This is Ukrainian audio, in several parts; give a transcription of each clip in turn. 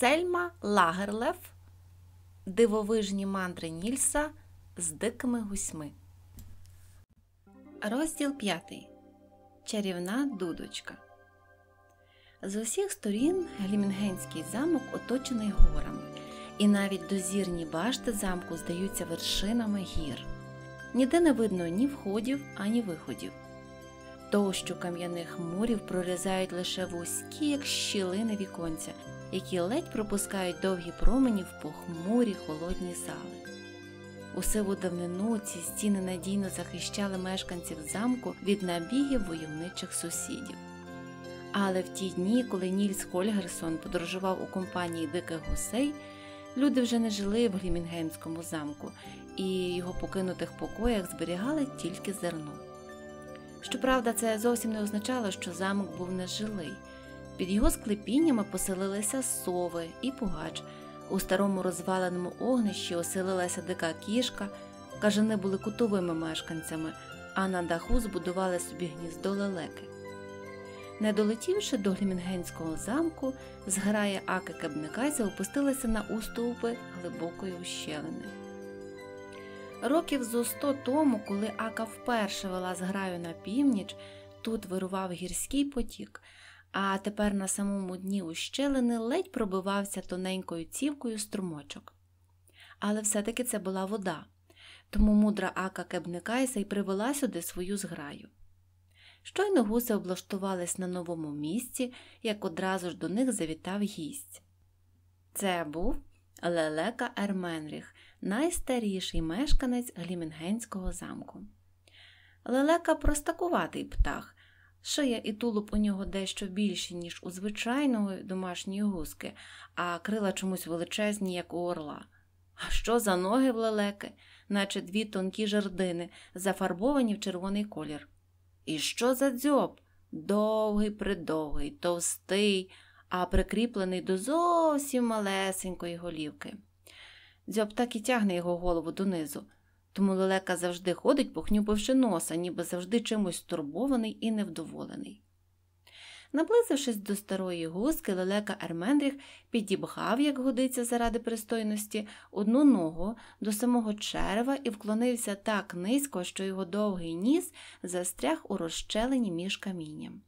Сельма Лагерлев Дивовижні мандри Нільса з дикими гусьми. Розділ 5. Чарівна дудочка. З усіх сторін Глімінгенський замок оточений горами, і навіть дозірні башти замку здаються вершинами гір. Ніде не видно ні входів, ані виходів. Того, що кам'яних мурів прорізають лише вузькі, як щілини віконця які ледь пропускають довгі промені в похмурі холодні зали. У у давнину ці стіни надійно захищали мешканців замку від набігів войовничих сусідів. Але в ті дні, коли Нільс Хольгерсон подорожував у компанії диких гусей, люди вже не жили в Глімінгеймському замку і його покинутих покоях зберігали тільки зерно. Щоправда, це зовсім не означало, що замок був нежилий. Під його склепіннями поселилися сови і пугач. У старому розваленому огнищі оселилася дика кішка, кажани були кутовими мешканцями, а на даху збудували собі гніздо лелеки. Не долетівши до Глімінгенського замку, зграя Аки Кебнеказя опустилася на уступи глибокої ущелини. Років зо сто тому, коли Ака вперше вела зграю на північ, тут вирував гірський потік а тепер на самому дні ущелини ледь пробивався тоненькою цівкою струмочок. Але все-таки це була вода, тому мудра ака кебникайся й привела сюди свою зграю. Щойно гуси облаштувались на новому місці, як одразу ж до них завітав гість. Це був лелека Ерменріх, найстаріший мешканець Глімінгенського замку. Лелека простакуватий птах, Шия і тулуб у нього дещо більші, ніж у звичайної домашньої гуски, а крила чомусь величезні, як у орла. А що за ноги в лелеки, наче дві тонкі жердини, зафарбовані в червоний колір. І що за дзьоб? Довгий, придовгий, товстий, а прикріплений до зовсім малесенької голівки. Дзьоб так і тягне його голову донизу, тому лелека завжди ходить, похнюпивши носа, ніби завжди чимось стурбований і невдоволений. Наблизившись до старої гуски, лелека Ермендріх підібгав, як годиться заради пристойності, одну ногу до самого черева і вклонився так низько, що його довгий ніс застряг у розщелині між камінням.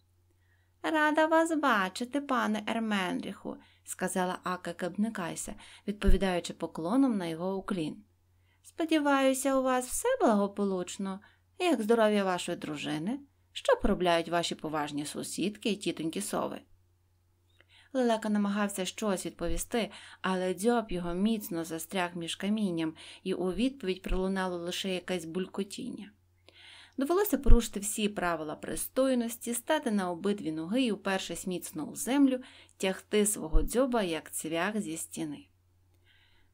Рада вас бачити, пане Ермендріху, сказала Ака Кебникайся, відповідаючи поклоном на його уклін. Сподіваюся, у вас все благополучно, як здоров'я вашої дружини, що поробляють ваші поважні сусідки і тітоньки сови. Лелека намагався щось відповісти, але дзьоб його міцно застряг між камінням, і у відповідь пролунало лише якесь булькотіння. Довелося порушити всі правила пристойності, стати на обидві ноги і упершись міцно у землю, тягти свого дзьоба, як цвях зі стіни.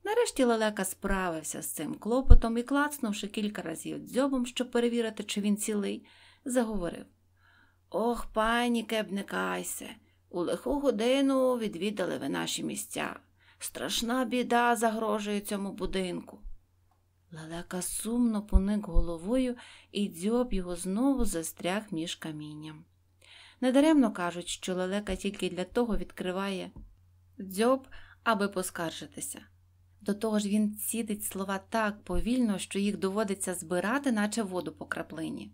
Нарешті лелека справився з цим клопотом і, клацнувши кілька разів дзьобом, щоб перевірити, чи він цілий, заговорив Ох, пані кебникайся, у лиху годину відвідали ви наші місця. Страшна біда загрожує цьому будинку. Лелека сумно поник головою, і дзьоб його знову застряг між камінням. Недаремно кажуть, що лелека тільки для того відкриває дзьоб, аби поскаржитися. До того ж, він цідить слова так повільно, що їх доводиться збирати, наче воду по краплині.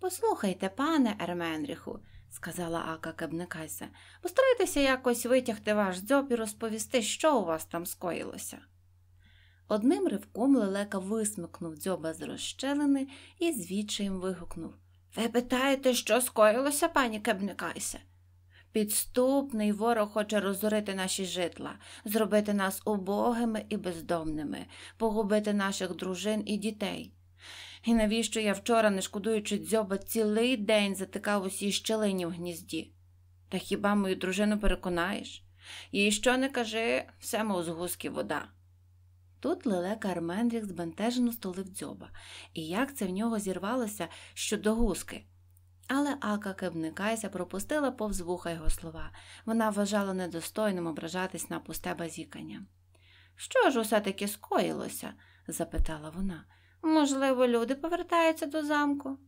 Послухайте, пане Ерменріху, сказала Ака кебникайся, постарайтеся якось витягти ваш дзьоб і розповісти, що у вас там скоїлося. Одним ривком лелека висмикнув дзьоба з розщелини і звідчаєм вигукнув Ви питаєте, що скоїлося, пані кебникайся? Підступний ворог хоче розорити наші житла, зробити нас убогими і бездомними, погубити наших дружин і дітей. І навіщо я вчора, не шкодуючи дзьоба, цілий день затикав усі щелині в гнізді? Та хіба мою дружину переконаєш? Їй що не кажи, все мов з гузки вода. Тут лелека Армендрік збентежено столив дзьоба, і як це в нього зірвалося щодо гуски. Але ака Кебникайся пропустила повз вуха його слова. Вона вважала недостойним ображатись на пусте базікання. Що ж усе таки скоїлося? запитала вона. Можливо, люди повертаються до замку.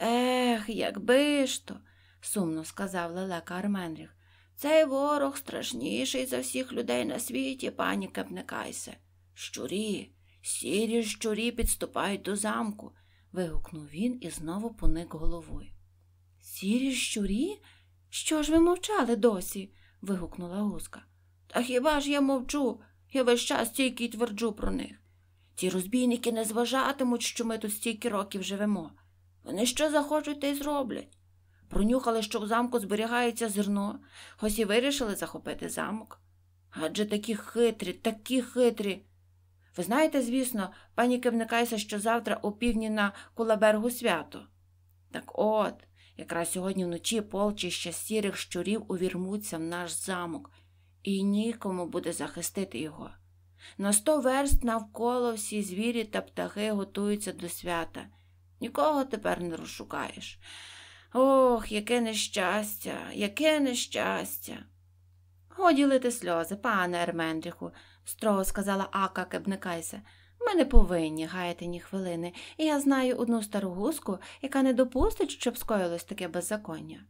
Ех, якби ж то, сумно сказав лелека Арменріх. Цей ворог страшніший за всіх людей на світі, пані Кепникайсе. Щурі, сірі щурі підступають до замку. вигукнув він і знову поник головою. Сірі щурі? Що ж ви мовчали досі? вигукнула гуска. Та хіба ж я мовчу? Я весь час тільки й тверджу про них. Ці розбійники не зважатимуть, що ми тут стільки років живемо. Вони що захочуть, те й зроблять. Пронюхали, що в замку зберігається зерно, ось і вирішили захопити замок. Адже такі хитрі, такі хитрі. Ви знаєте, звісно, пані кивникайся, що завтра о півдні на Кулабергу свято. Так от, Якраз сьогодні вночі полчища сірих щурів увірмуться в наш замок, і нікому буде захистити його. На сто верст навколо всі звірі та птахи готуються до свята. Нікого тепер не розшукаєш. Ох, яке нещастя, яке нещастя. Годі лити сльози, пане Ермендріху, строго сказала Ака Кебникайся. Ми не повинні гаяти ні хвилини, і я знаю одну стару гуску, яка не допустить, щоб скоїлось таке беззаконня.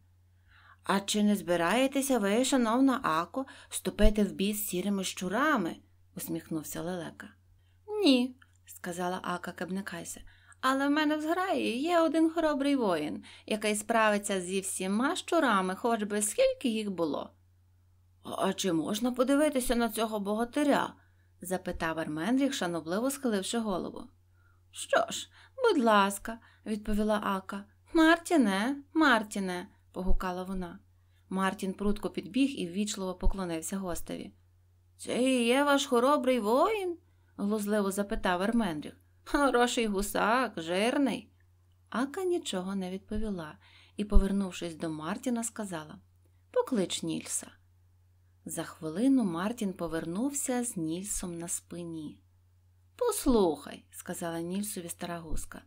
А чи не збираєтеся ви, шановна Ако, вступити в бій з сірими щурами? усміхнувся лелека. Ні, сказала Ака Кабникайся, але в мене в зграї є один хоробрий воїн, який справиться зі всіма щурами, хоч би скільки їх було. А чи можна подивитися на цього богатиря? запитав Армендріх, шанобливо схиливши голову. Що ж, будь ласка, відповіла Ака. Мартіне, Мартіне, погукала вона. Мартін прутко підбіг і ввічливо поклонився гостеві. Це і є ваш хоробрий воїн? глузливо запитав Армендріх. Хороший гусак, жирний. Ака нічого не відповіла і, повернувшись до Мартіна, сказала Поклич Нільса. За хвилину Мартін повернувся з Нільсом на спині. Послухай, сказала Нільсові старагузка,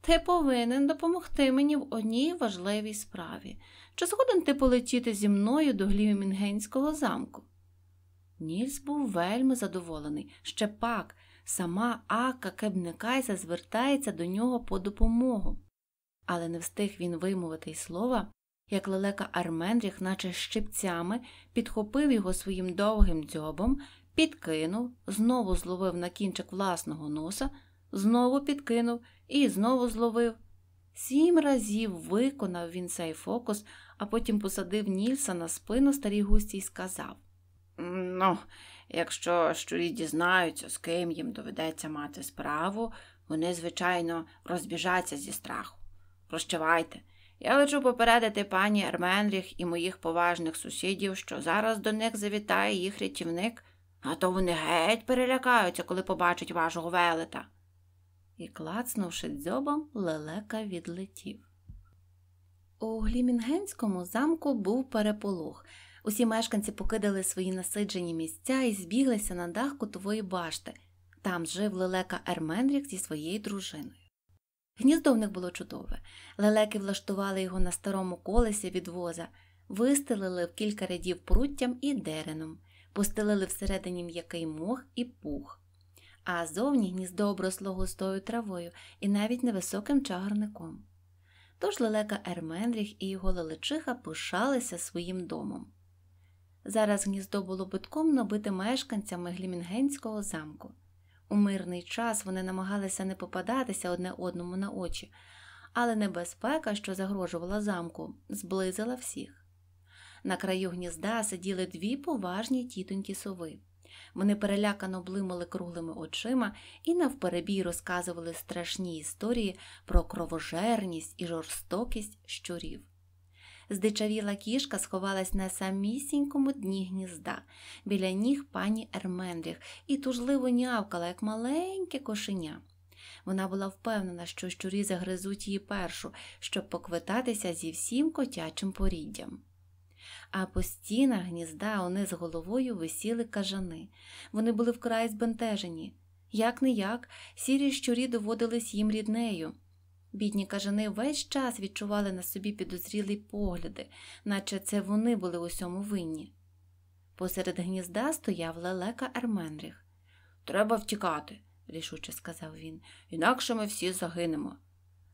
ти повинен допомогти мені в одній важливій справі. Чи згоден ти полетіти зі мною до Глімінгенського замку? Нільс був вельми задоволений. Ще пак, сама Ака Кебнекайза звертається до нього по допомогу. Але не встиг він вимовити й слова, як лелека Армендріх, наче щипцями, підхопив його своїм довгим дзьобом, підкинув, знову зловив на кінчик власного носа, знову підкинув і знову зловив. Сім разів виконав він цей фокус, а потім посадив Нільса на спину старій густі і сказав Ну, якщо щурі дізнаються, з ким їм доведеться мати справу, вони, звичайно, розбіжаться зі страху. Прощавайте, я лечу попередити пані Ерменріх і моїх поважних сусідів, що зараз до них завітає їх рятівник, а то вони геть перелякаються, коли побачать вашого велета. І, клацнувши дзьобом, лелека відлетів. У Глімінгенському замку був переполох. Усі мешканці покидали свої насиджені місця і збіглися на дах кутової башти. Там жив лелека Ерменрік зі своєю дружиною. Гніздо в них було чудове. Лелеки влаштували його на старому колесі від воза, вистелили в кілька рядів пруттям і дереном, постелили всередині м'який мох і пух, а зовні гніздо обросло густою травою і навіть невисоким чагарником. Тож лелека Ерменріх і його лелечиха пишалися своїм домом. Зараз гніздо було битком набите мешканцями Глімінгенського замку. У мирний час вони намагалися не попадатися одне одному на очі, але небезпека, що загрожувала замку, зблизила всіх. На краю гнізда сиділи дві поважні тітонькі сови. Вони перелякано блимали круглими очима і навперебій розказували страшні історії про кровожерність і жорстокість щурів. Здичавіла кішка сховалась на самісінькому дні гнізда, біля ніг пані Ермендріх і тужливо нявкала, як маленьке кошеня. Вона була впевнена, що щурі загризуть її першу, щоб поквитатися зі всім котячим поріддям. А по стінах гнізда униз головою висіли кажани. Вони були вкрай збентежені. Як не як, сірі щурі доводились їм ріднею. Бідні кажани весь час відчували на собі підозрілі погляди, наче це вони були усьому винні. Посеред гнізда стояв лелека Ерменріх. Треба втікати, рішуче сказав він, інакше ми всі загинемо.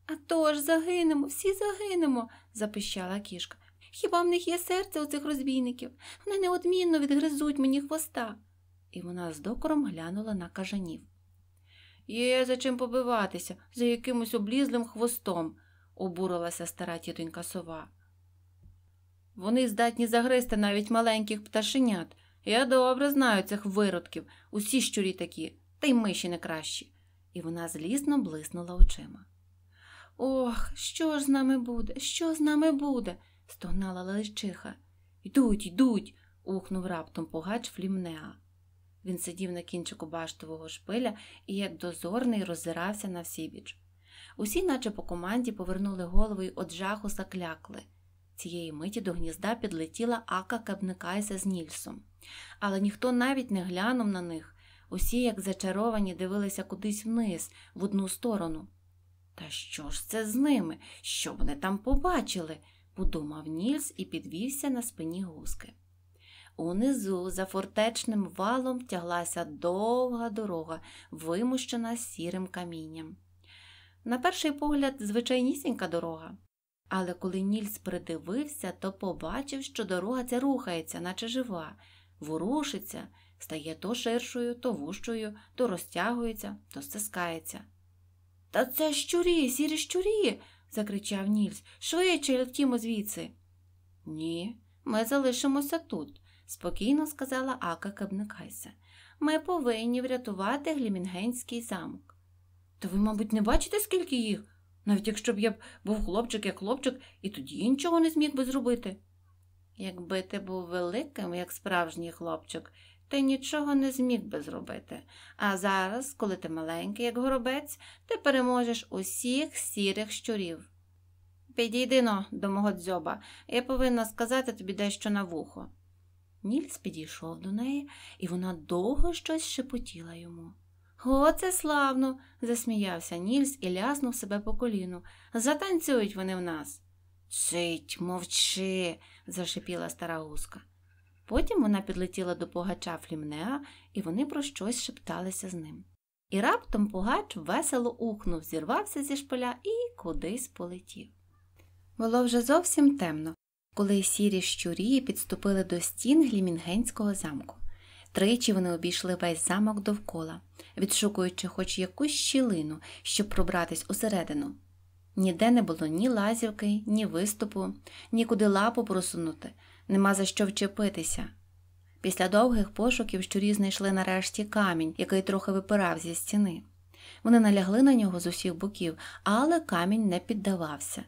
«А тож, загинемо, всі загинемо, запищала кішка. Хіба в них є серце у цих розбійників? Вони неодмінно відгризуть мені хвоста. І вона з докором глянула на кажанів. Є за чим побиватися, за якимось облізлим хвостом, обурилася стара тітонька сова. Вони здатні загризти навіть маленьких пташенят. Я добре знаю цих виродків, усі щурі такі, та й миші не кращі. І вона злісно блиснула очима. Ох, що ж з нами буде, що з нами буде? стогнала личиха. Йдуть, йдуть, ухнув раптом погач флімнеа. Він сидів на кінчику баштового шпиля і, як дозорний, роззирався на всі Усі, наче по команді, повернули голову й од жаху заклякли. Цієї миті до гнізда підлетіла ака Кабникайся з Нільсом. Але ніхто навіть не глянув на них. Усі, як зачаровані, дивилися кудись вниз, в одну сторону. Та що ж це з ними? Що вони там побачили? подумав Нільс і підвівся на спині гуски. Унизу за фортечним валом тяглася довга дорога, вимущена сірим камінням. На перший погляд, звичайнісінька дорога. Але коли Нільс придивився, то побачив, що дорога ця рухається, наче жива, ворушиться, стає то ширшою, то вущою, то розтягується, то стискається. Та це щурі, сірі щурі. закричав Нільс. Швидше летімо звідси. Ні, ми залишимося тут спокійно сказала Ака Кабникайса. Ми повинні врятувати Глімінгенський замок. Та ви, мабуть, не бачите, скільки їх? Навіть якщо б я був хлопчик як хлопчик, і тоді нічого не зміг би зробити. Якби ти був великим, як справжній хлопчик, ти нічого не зміг би зробити. А зараз, коли ти маленький, як горобець, ти переможеш усіх сірих щурів. Підійди но до мого дзьоба, я повинна сказати тобі дещо на вухо. Нільс підійшов до неї, і вона довго щось шепотіла йому. «О, це славно, засміявся Нільс і ляснув себе по коліну. Затанцюють вони в нас. Цить, мовчи, зашипіла стара гуска. Потім вона підлетіла до погача Флімнеа, і вони про щось шепталися з ним. І раптом погач весело ухнув, зірвався зі шпиля і кудись полетів. Було вже зовсім темно, коли сірі щурі підступили до стін глімінгенського замку. Тричі вони обійшли весь замок довкола, відшукуючи хоч якусь щілину, щоб пробратись усередину. Ніде не було ні лазівки, ні виступу, нікуди лапу просунути, нема за що вчепитися. Після довгих пошуків щурі знайшли нарешті камінь, який трохи випирав зі стіни. Вони налягли на нього з усіх боків, але камінь не піддавався.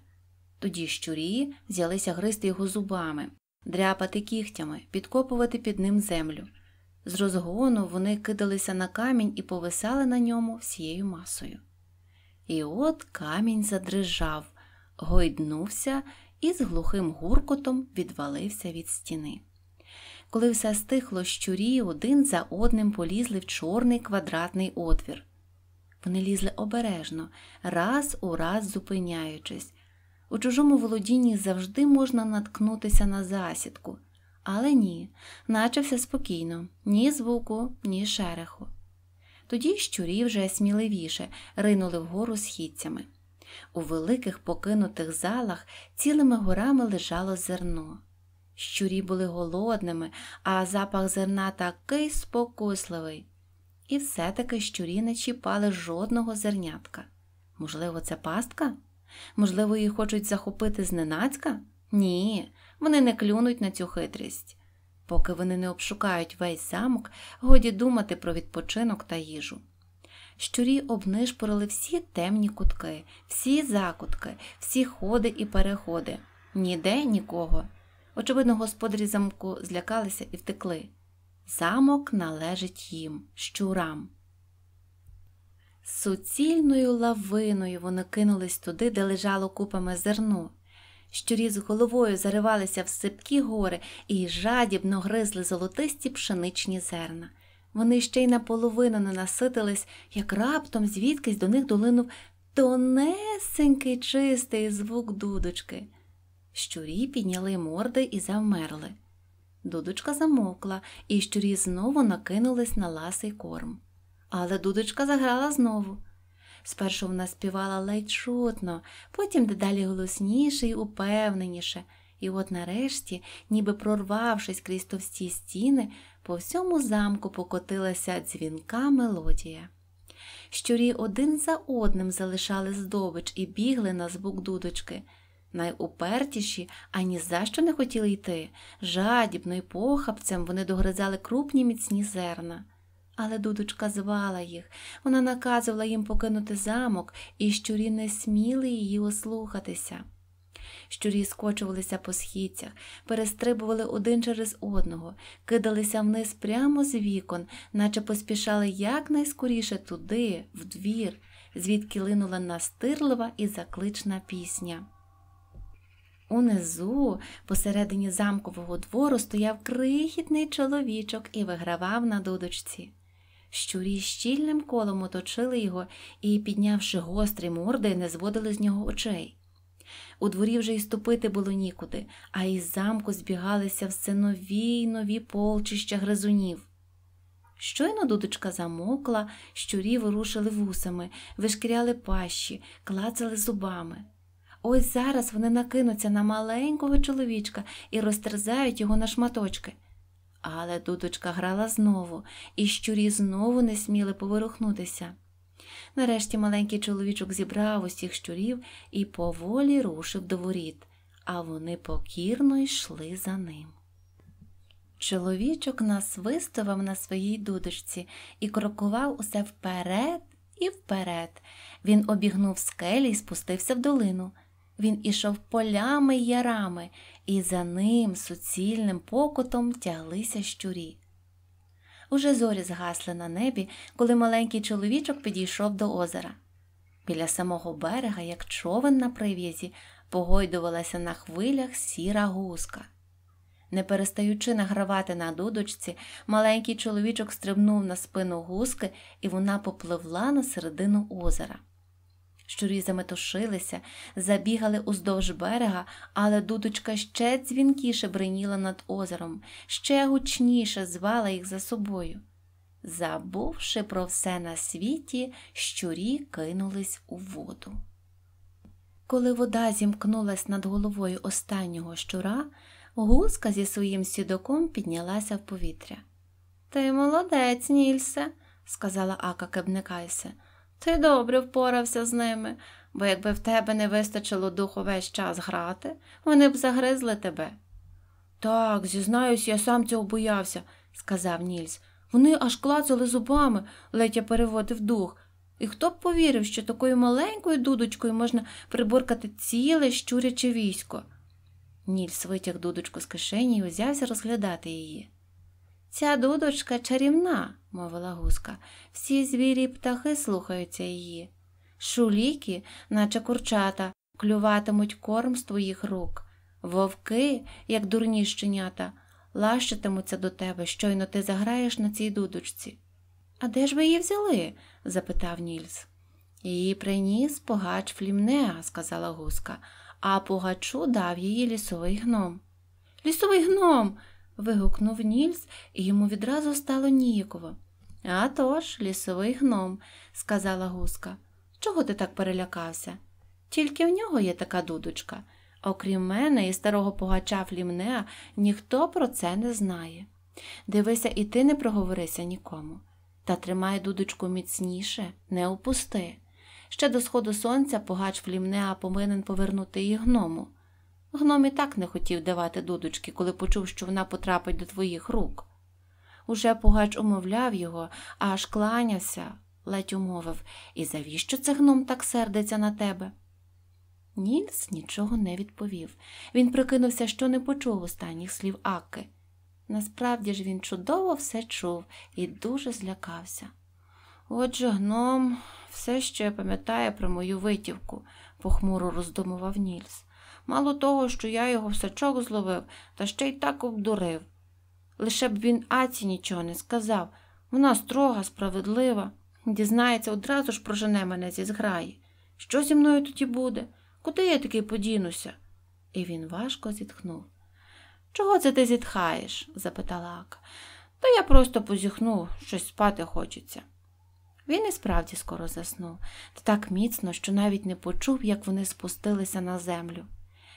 Тоді щурі взялися гризти його зубами, дряпати кігтями, підкопувати під ним землю. З розгону вони кидалися на камінь і повисали на ньому всією масою. І от камінь задрижав, гойднувся і з глухим гуркотом відвалився від стіни. Коли все стихло, щурі один за одним полізли в чорний квадратний отвір. Вони лізли обережно, раз у раз зупиняючись, у чужому володінні завжди можна наткнутися на засідку. Але ні, наче все спокійно, ні звуку, ні шереху. Тоді щурі вже сміливіше ринули вгору східцями. У великих покинутих залах цілими горами лежало зерно. Щурі були голодними, а запах зерна такий спокусливий. І все-таки щурі не чіпали жодного зернятка. Можливо, це пастка? Можливо, її хочуть захопити зненацька? Ні, вони не клюнуть на цю хитрість. Поки вони не обшукають весь замок, годі думати про відпочинок та їжу. Щурі обнишпорили всі темні кутки, всі закутки, всі ходи і переходи, ніде нікого. Очевидно, господарі замку злякалися і втекли. Замок належить їм, щурам. Суцільною лавиною вони кинулись туди, де лежало купами зерно. Щурі з головою заривалися в сипкі гори і жадібно гризли золотисті пшеничні зерна. Вони ще й наполовину не наситились, як раптом звідкись до них долинув тонесенький чистий звук дудочки. Щурі підняли морди і завмерли. Дудочка замовкла, і щурі знову накинулись на ласий корм але дудочка заграла знову. Спершу вона співала ледь чутно, потім дедалі голосніше і упевненіше, і от нарешті, ніби прорвавшись крізь товсті стіни, по всьому замку покотилася дзвінка мелодія. Щурі один за одним залишали здобич і бігли на звук дудочки. Найупертіші ані за що не хотіли йти. Жадібно й похапцем вони догризали крупні міцні зерна але дудочка звала їх. Вона наказувала їм покинути замок, і щурі не сміли її ослухатися. Щурі скочувалися по східцях, перестрибували один через одного, кидалися вниз прямо з вікон, наче поспішали якнайскоріше туди, в двір, звідки линула настирлива і заклична пісня. Унизу, посередині замкового двору, стояв крихітний чоловічок і вигравав на дудочці. Щурі щільним колом оточили його і, піднявши гострі морди, не зводили з нього очей. У дворі вже й ступити було нікуди, а із замку збігалися все нові й нові полчища гризунів. Щойно дудочка замокла, щурі ворушили вусами, вишкіряли пащі, клацали зубами. Ось зараз вони накинуться на маленького чоловічка і розтерзають його на шматочки. Але дудочка грала знову, і щурі знову не сміли поворухнутися. Нарешті маленький чоловічок зібрав усіх щурів і поволі рушив до воріт, а вони покірно йшли за ним. Чоловічок насвистував на своїй дудочці і крокував усе вперед і вперед. Він обігнув скелі і спустився в долину. Він ішов полями й ярами, і за ним суцільним покутом тяглися щурі. Уже зорі згасли на небі, коли маленький чоловічок підійшов до озера. Біля самого берега, як човен на прив'язі, погойдувалася на хвилях сіра гуска. Не перестаючи награвати на дудочці, маленький чоловічок стрибнув на спину гуски, і вона попливла на середину озера. Щурі заметушилися, забігали уздовж берега, але дудочка ще дзвінкіше бриніла над озером, ще гучніше звала їх за собою. Забувши про все на світі, щурі кинулись у воду. Коли вода зімкнулась над головою останнього щура, гуска зі своїм сідоком піднялася в повітря. Ти молодець, Нільсе, сказала Ака Кебнекайсе. Ти добре впорався з ними, бо якби в тебе не вистачило духу весь час грати, вони б загризли тебе. Так, зізнаюсь, я сам цього боявся, сказав Нільс. Вони аж клацали зубами, ледь я переводив дух. І хто б повірив, що такою маленькою дудочкою можна прибуркати ціле щуряче військо? Нільс витяг дудочку з кишені і узявся розглядати її. Ця дудочка чарівна, мовила гуска, всі звірі й птахи слухаються її. Шуліки, наче курчата, клюватимуть корм з твоїх рук, вовки, як дурні щенята, лащитимуться до тебе, щойно ти заграєш на цій дудочці. А де ж ви її взяли? запитав Нільс. Її приніс погач Флімнеа, сказала гуска, а погачу дав її лісовий гном. Лісовий гном вигукнув Нільс, і йому відразу стало ніяково. «А тож, лісовий гном, сказала гуска. Чого ти так перелякався? Тільки в нього є така дудочка. Окрім мене і старого погача Флімнеа, ніхто про це не знає. Дивися, і ти не проговорися нікому. Та тримай дудочку міцніше, не опусти. Ще до сходу сонця погач Флімнеа повинен повернути її гному. Гном і так не хотів давати дудочки, коли почув, що вона потрапить до твоїх рук. Уже Пугач умовляв його, аж кланявся, ледь умовив, і завіщо це гном так сердиться на тебе? Нільс нічого не відповів. Він прикинувся, що не почув останніх слів Аки. Насправді ж він чудово все чув і дуже злякався. Отже, гном все ще пам'ятає про мою витівку, похмуро роздумував Нільс. Мало того, що я його в сачок зловив, та ще й так обдурив. Лише б він Аці нічого не сказав. Вона строга, справедлива, дізнається, одразу ж прожене мене зі зграї. Що зі мною тоді буде? Куди я таки подінуся? І він важко зітхнув. Чого це ти зітхаєш? запитала Ака. Та я просто позіхну, щось спати хочеться. Він і справді скоро заснув, та так міцно, що навіть не почув, як вони спустилися на землю.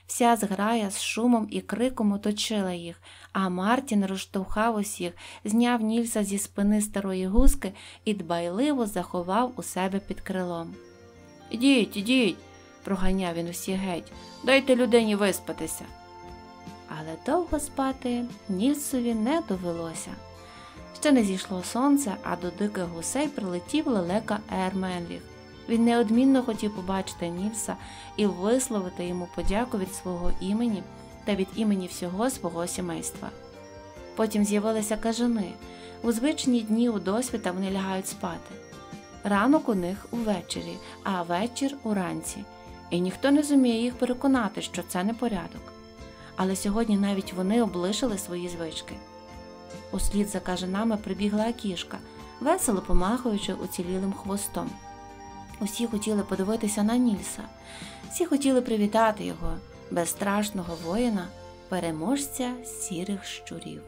Вся зграя з шумом і криком оточила їх, а Мартін розштовхав усіх, зняв Нільса зі спини старої гуски і дбайливо заховав у себе під крилом. Ідіть, ідіть, проганяв він усі геть, дайте людині виспатися. Але довго спати Нільсові не довелося. Ще не зійшло сонце, а до диких гусей прилетів лелека Ерменліх. Він неодмінно хотів побачити Нільса і висловити йому подяку від свого імені та від імені всього свого сімейства. Потім з'явилися кажани у звичні дні у досвіта вони лягають спати. Ранок у них увечері, а вечір уранці, і ніхто не зуміє їх переконати, що це не порядок. Але сьогодні навіть вони облишили свої звички. Услід за кажанами прибігла кішка, весело помахуючи уцілілим хвостом. Усі хотіли подивитися на Нільса, всі хотіли привітати його, безстрашного воїна, переможця сірих щурів.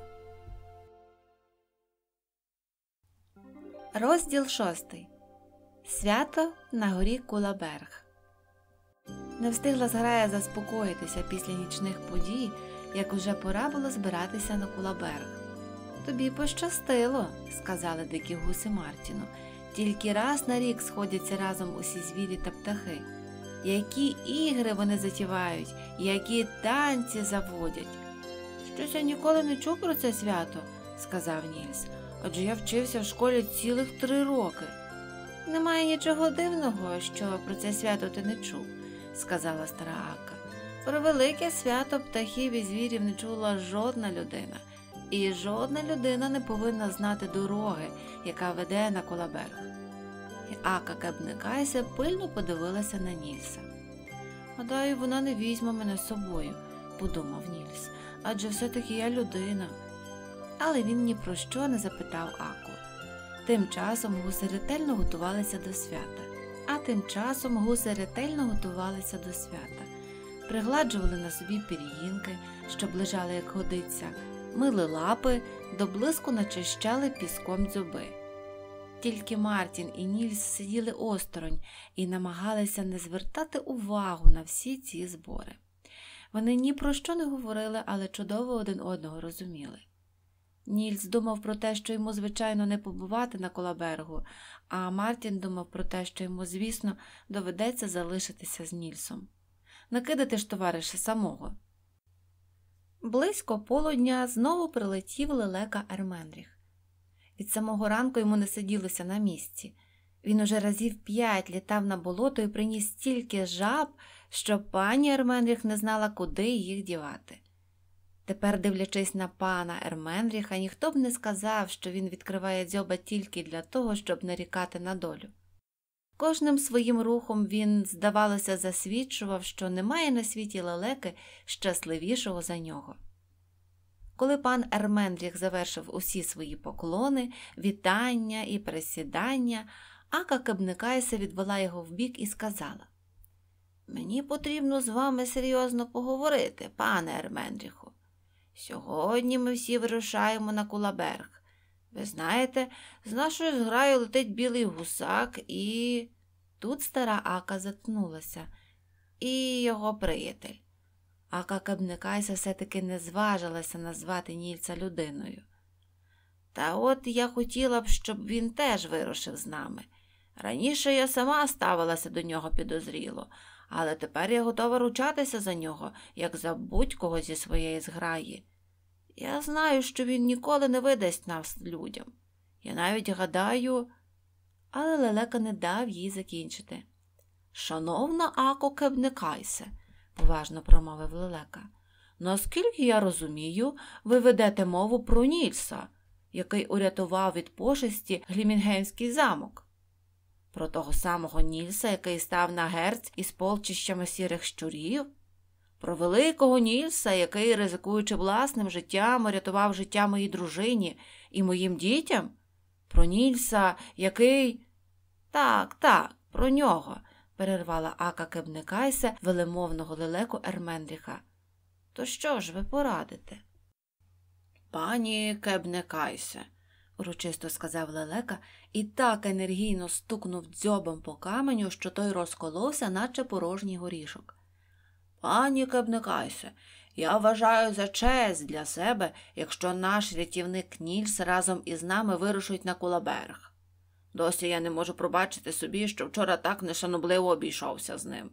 Розділ шостий. Свято на горі Кулаберг. Не встигла зграя заспокоїтися після нічних подій, як уже пора було збиратися на Кулаберг. Тобі пощастило, сказали дикі гуси Мартіну. Тільки раз на рік сходяться разом усі звірі та птахи. Які ігри вони затівають, які танці заводять. Щось я ніколи не чув про це свято, сказав Нільс, адже я вчився в школі цілих три роки. Немає нічого дивного, що про це свято ти не чув, сказала стара Ака. Про велике свято птахів і звірів не чула жодна людина. І жодна людина не повинна знати дороги, яка веде на колаберг. Ака Кебникайся пильно подивилася на Нільса. Гадаю, вона не візьме мене з собою, подумав Нільс, адже все-таки я людина. Але він ні про що не запитав Аку. Тим часом гуси ретельно готувалися до свята, а тим часом гуси ретельно готувалися до свята, пригладжували на собі пір'їнки, щоб лежали, як годиться мили лапи, до блиску начищали піском дзюби. Тільки Мартін і Нільс сиділи осторонь і намагалися не звертати увагу на всі ці збори. Вони ні про що не говорили, але чудово один одного розуміли. Нільс думав про те, що йому, звичайно, не побувати на колабергу, а Мартін думав про те, що йому, звісно, доведеться залишитися з Нільсом. Накидати ж, товариша, самого. Близько полудня знову прилетів лелека Ерменріх. Від самого ранку йому не сиділося на місці. Він уже разів п'ять літав на болото і приніс стільки жаб, що пані Ерменріх не знала, куди їх дівати. Тепер, дивлячись на пана Ерменріха, ніхто б не сказав, що він відкриває дзьоба тільки для того, щоб нарікати на долю. Кожним своїм рухом він, здавалося, засвідчував, що немає на світі лелеки щасливішого за нього. Коли пан Ермендріх завершив усі свої поклони, вітання і присідання, Ака Кебникайса відвела його вбік і сказала: Мені потрібно з вами серйозно поговорити, пане Ермендріху. Сьогодні ми всі вирушаємо на Кулаберг. Ви знаєте, з нашою зграю летить білий гусак і. Тут стара Ака заткнулася, і його приятель. Ака Кабникайся все-таки не зважилася назвати нільця людиною. Та от я хотіла б, щоб він теж вирушив з нами. Раніше я сама ставилася до нього підозріло, але тепер я готова ручатися за нього, як за будь-кого зі своєї зграї. Я знаю, що він ніколи не видасть нас людям. Я навіть гадаю, але лелека не дав їй закінчити. Шановна Ако Кебнекайсе, поважно промовив лелека, наскільки я розумію, ви ведете мову про Нільса, який урятував від пошесті Глімінгенський замок, про того самого Нільса, який став на герць із полчищами сірих щурів про великого Нільса, який, ризикуючи власним життям, рятував життя моїй дружині і моїм дітям? Про Нільса, який. Так, так, про нього, перервала Ака Кебникайся велемовного лелеку Ермендріха. То що ж ви порадите? Пані Кебникайся, урочисто сказав лелека і так енергійно стукнув дзьобом по каменю, що той розколовся, наче порожній горішок. Пані Кебникайсе, я вважаю за честь для себе, якщо наш рятівник Нільс разом із нами вирушить на Кулаберг. Досі я не можу пробачити собі, що вчора так нешанобливо обійшовся з ним.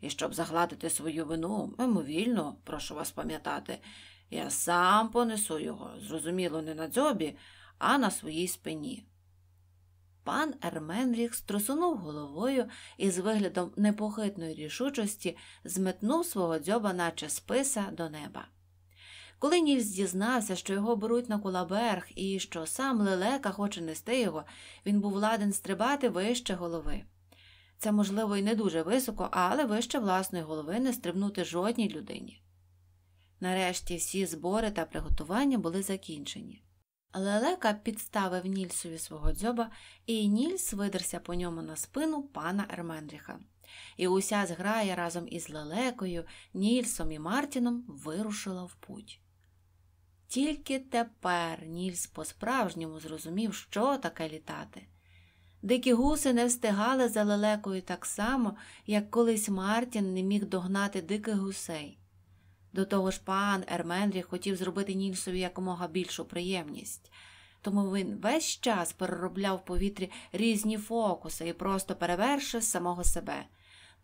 І щоб загладити свою вину, мимовільно, прошу вас пам'ятати, я сам понесу його, зрозуміло, не на дзьобі, а на своїй спині. Пан Ерменріх струсунув головою і з виглядом непохитної рішучості зметнув свого дзьоба, наче списа, до неба. Коли Нільс дізнався, що його беруть на кулаберг і що сам лелека хоче нести його, він був ладен стрибати вище голови. Це, можливо, і не дуже високо, але вище власної голови не стрибнути жодній людині. Нарешті всі збори та приготування були закінчені. Лелека підставив Нільсові свого дзьоба, і Нільс видерся по ньому на спину пана Ермендріха. І уся зграя разом із Лелекою, Нільсом і Мартіном вирушила в путь. Тільки тепер Нільс по-справжньому зрозумів, що таке літати. Дикі гуси не встигали за лелекою так само, як колись Мартін не міг догнати диких гусей. До того ж, пан Ерменрі хотів зробити Нільсові якомога більшу приємність. Тому він весь час переробляв в повітрі різні фокуси і просто перевершив самого себе.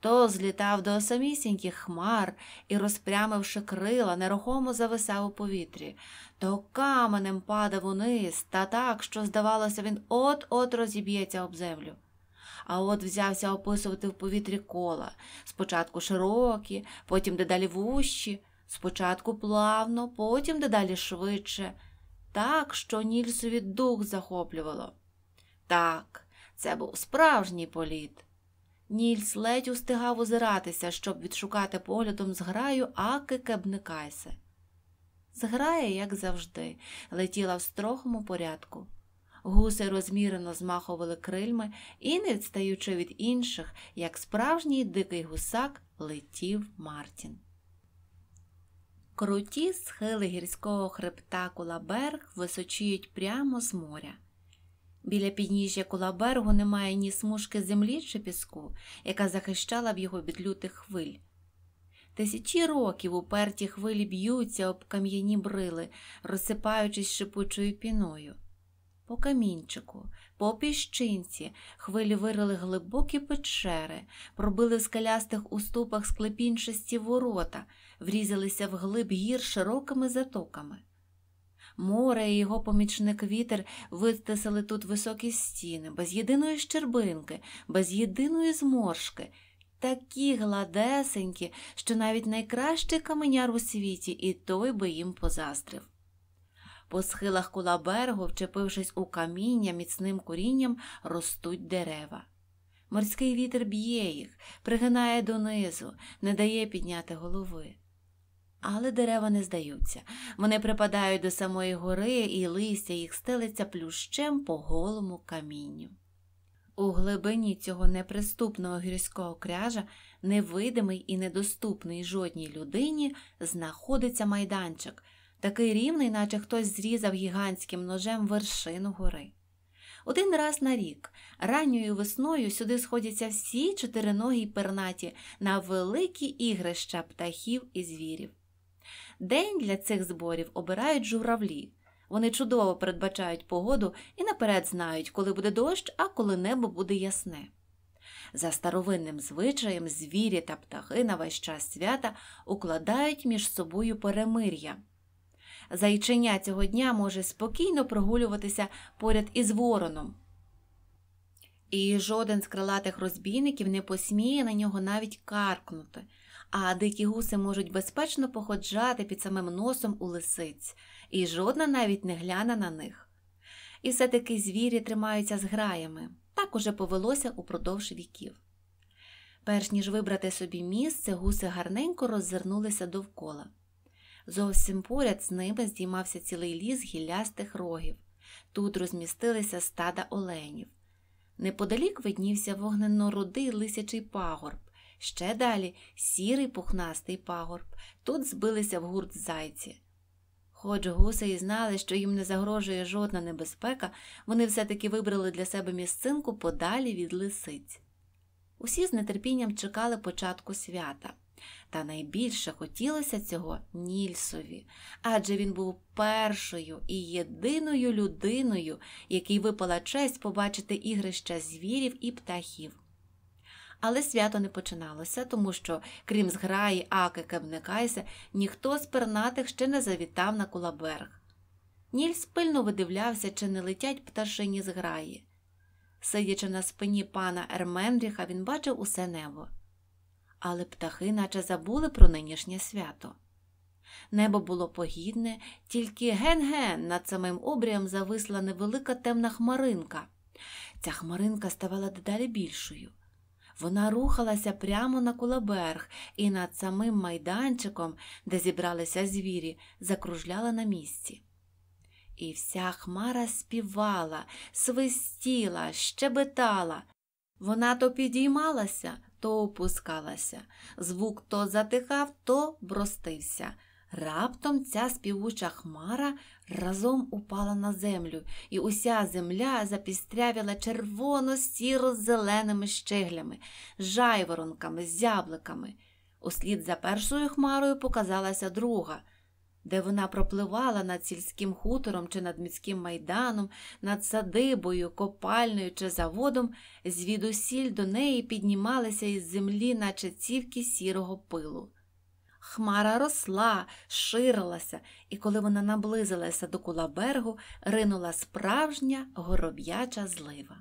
То злітав до самісіньких хмар і, розпрямивши крила, нерухомо зависав у повітрі, то каменем падав униз, та так, що, здавалося, він от-от розіб'ється об землю. А от взявся описувати в повітрі кола, спочатку широкі, потім дедалі вущі. Спочатку плавно, потім дедалі швидше, так, що Нільсові дух захоплювало. Так, це був справжній політ. Нільс ледь устигав озиратися, щоб відшукати поглядом зграю аки кебникайсе. Зграя, як завжди, летіла в строгому порядку. Гуси розмірено змахували крильми і, не відстаючи від інших, як справжній дикий гусак, летів Мартін. Круті схили гірського хребта Кулаберг височіють прямо з моря. Біля підніжжя Кулабергу немає ні смужки землі чи піску, яка захищала б його від лютих хвиль. Тисячі років уперті хвилі б'ються об кам'яні брили, розсипаючись шипучою піною. По камінчику, по піщинці хвилі вирили глибокі печери, пробили в скалястих уступах склепінчасті ворота, врізалися в глиб гір широкими затоками. Море і його помічник вітер витисали тут високі стіни, без єдиної щербинки, без єдиної зморшки, такі гладесенькі, що навіть найкращий каменяр у світі і той би їм позастрив. По схилах кулабергу, вчепившись у каміння міцним корінням, ростуть дерева. Морський вітер б'є їх, пригинає донизу, не дає підняти голови. Але дерева не здаються. Вони припадають до самої гори, і листя їх стелиться плющем по голому камінню. У глибині цього неприступного гірського кряжа, невидимий і недоступний жодній людині, знаходиться майданчик, такий рівний, наче хтось зрізав гігантським ножем вершину гори. Один раз на рік, ранньою весною сюди сходяться всі чотириногі й пернаті на великі ігрища птахів і звірів. День для цих зборів обирають журавлі. Вони чудово передбачають погоду і наперед знають, коли буде дощ, а коли небо буде ясне. За старовинним звичаєм звірі та птахи на весь час свята укладають між собою перемир'я. Зайченя цього дня може спокійно прогулюватися поряд із вороном. І жоден з крилатих розбійників не посміє на нього навіть каркнути, а дикі гуси можуть безпечно походжати під самим носом у лисиць, і жодна навіть не гляне на них. І все таки звірі тримаються з граями. Так уже повелося упродовж віків. Перш ніж вибрати собі місце, гуси гарненько роззирнулися довкола. Зовсім поряд з ними здіймався цілий ліс гіллястих рогів. Тут розмістилися стада оленів. Неподалік виднівся вогненно-рудий лисячий пагорб, ще далі сірий пухнастий пагорб. Тут збилися в гурт зайці. Хоч гуси і знали, що їм не загрожує жодна небезпека, вони все-таки вибрали для себе місцинку подалі від лисиць. Усі з нетерпінням чекали початку свята. Та найбільше хотілося цього Нільсові, адже він був першою і єдиною людиною, якій випала честь побачити ігрища звірів і птахів. Але свято не починалося, тому що, крім зграї, аки кебникайся, ніхто з пернатих ще не завітав на кулаберг. Нільс пильно видивлявся, чи не летять пташині зграї. Сидячи на спині пана Ермендріха, він бачив усе небо але птахи наче забули про нинішнє свято. Небо було погідне, тільки ген-ген над самим обрієм зависла невелика темна хмаринка. Ця хмаринка ставала дедалі більшою. Вона рухалася прямо на кулеберг і над самим майданчиком, де зібралися звірі, закружляла на місці. І вся хмара співала, свистіла, щебетала. Вона то підіймалася, то опускалася. Звук то затихав, то бростився. Раптом ця співуча хмара разом упала на землю, і уся земля запістрявіла червоно-сіро-зеленими щеглями, жайворонками, зябликами. Услід за першою хмарою показалася друга де вона пропливала над сільським хутором чи над міським майданом, над садибою, копальною чи заводом, звідусіль до неї піднімалися із землі, наче цівки сірого пилу. Хмара росла, ширилася, і коли вона наблизилася до кулабергу, ринула справжня гороб'яча злива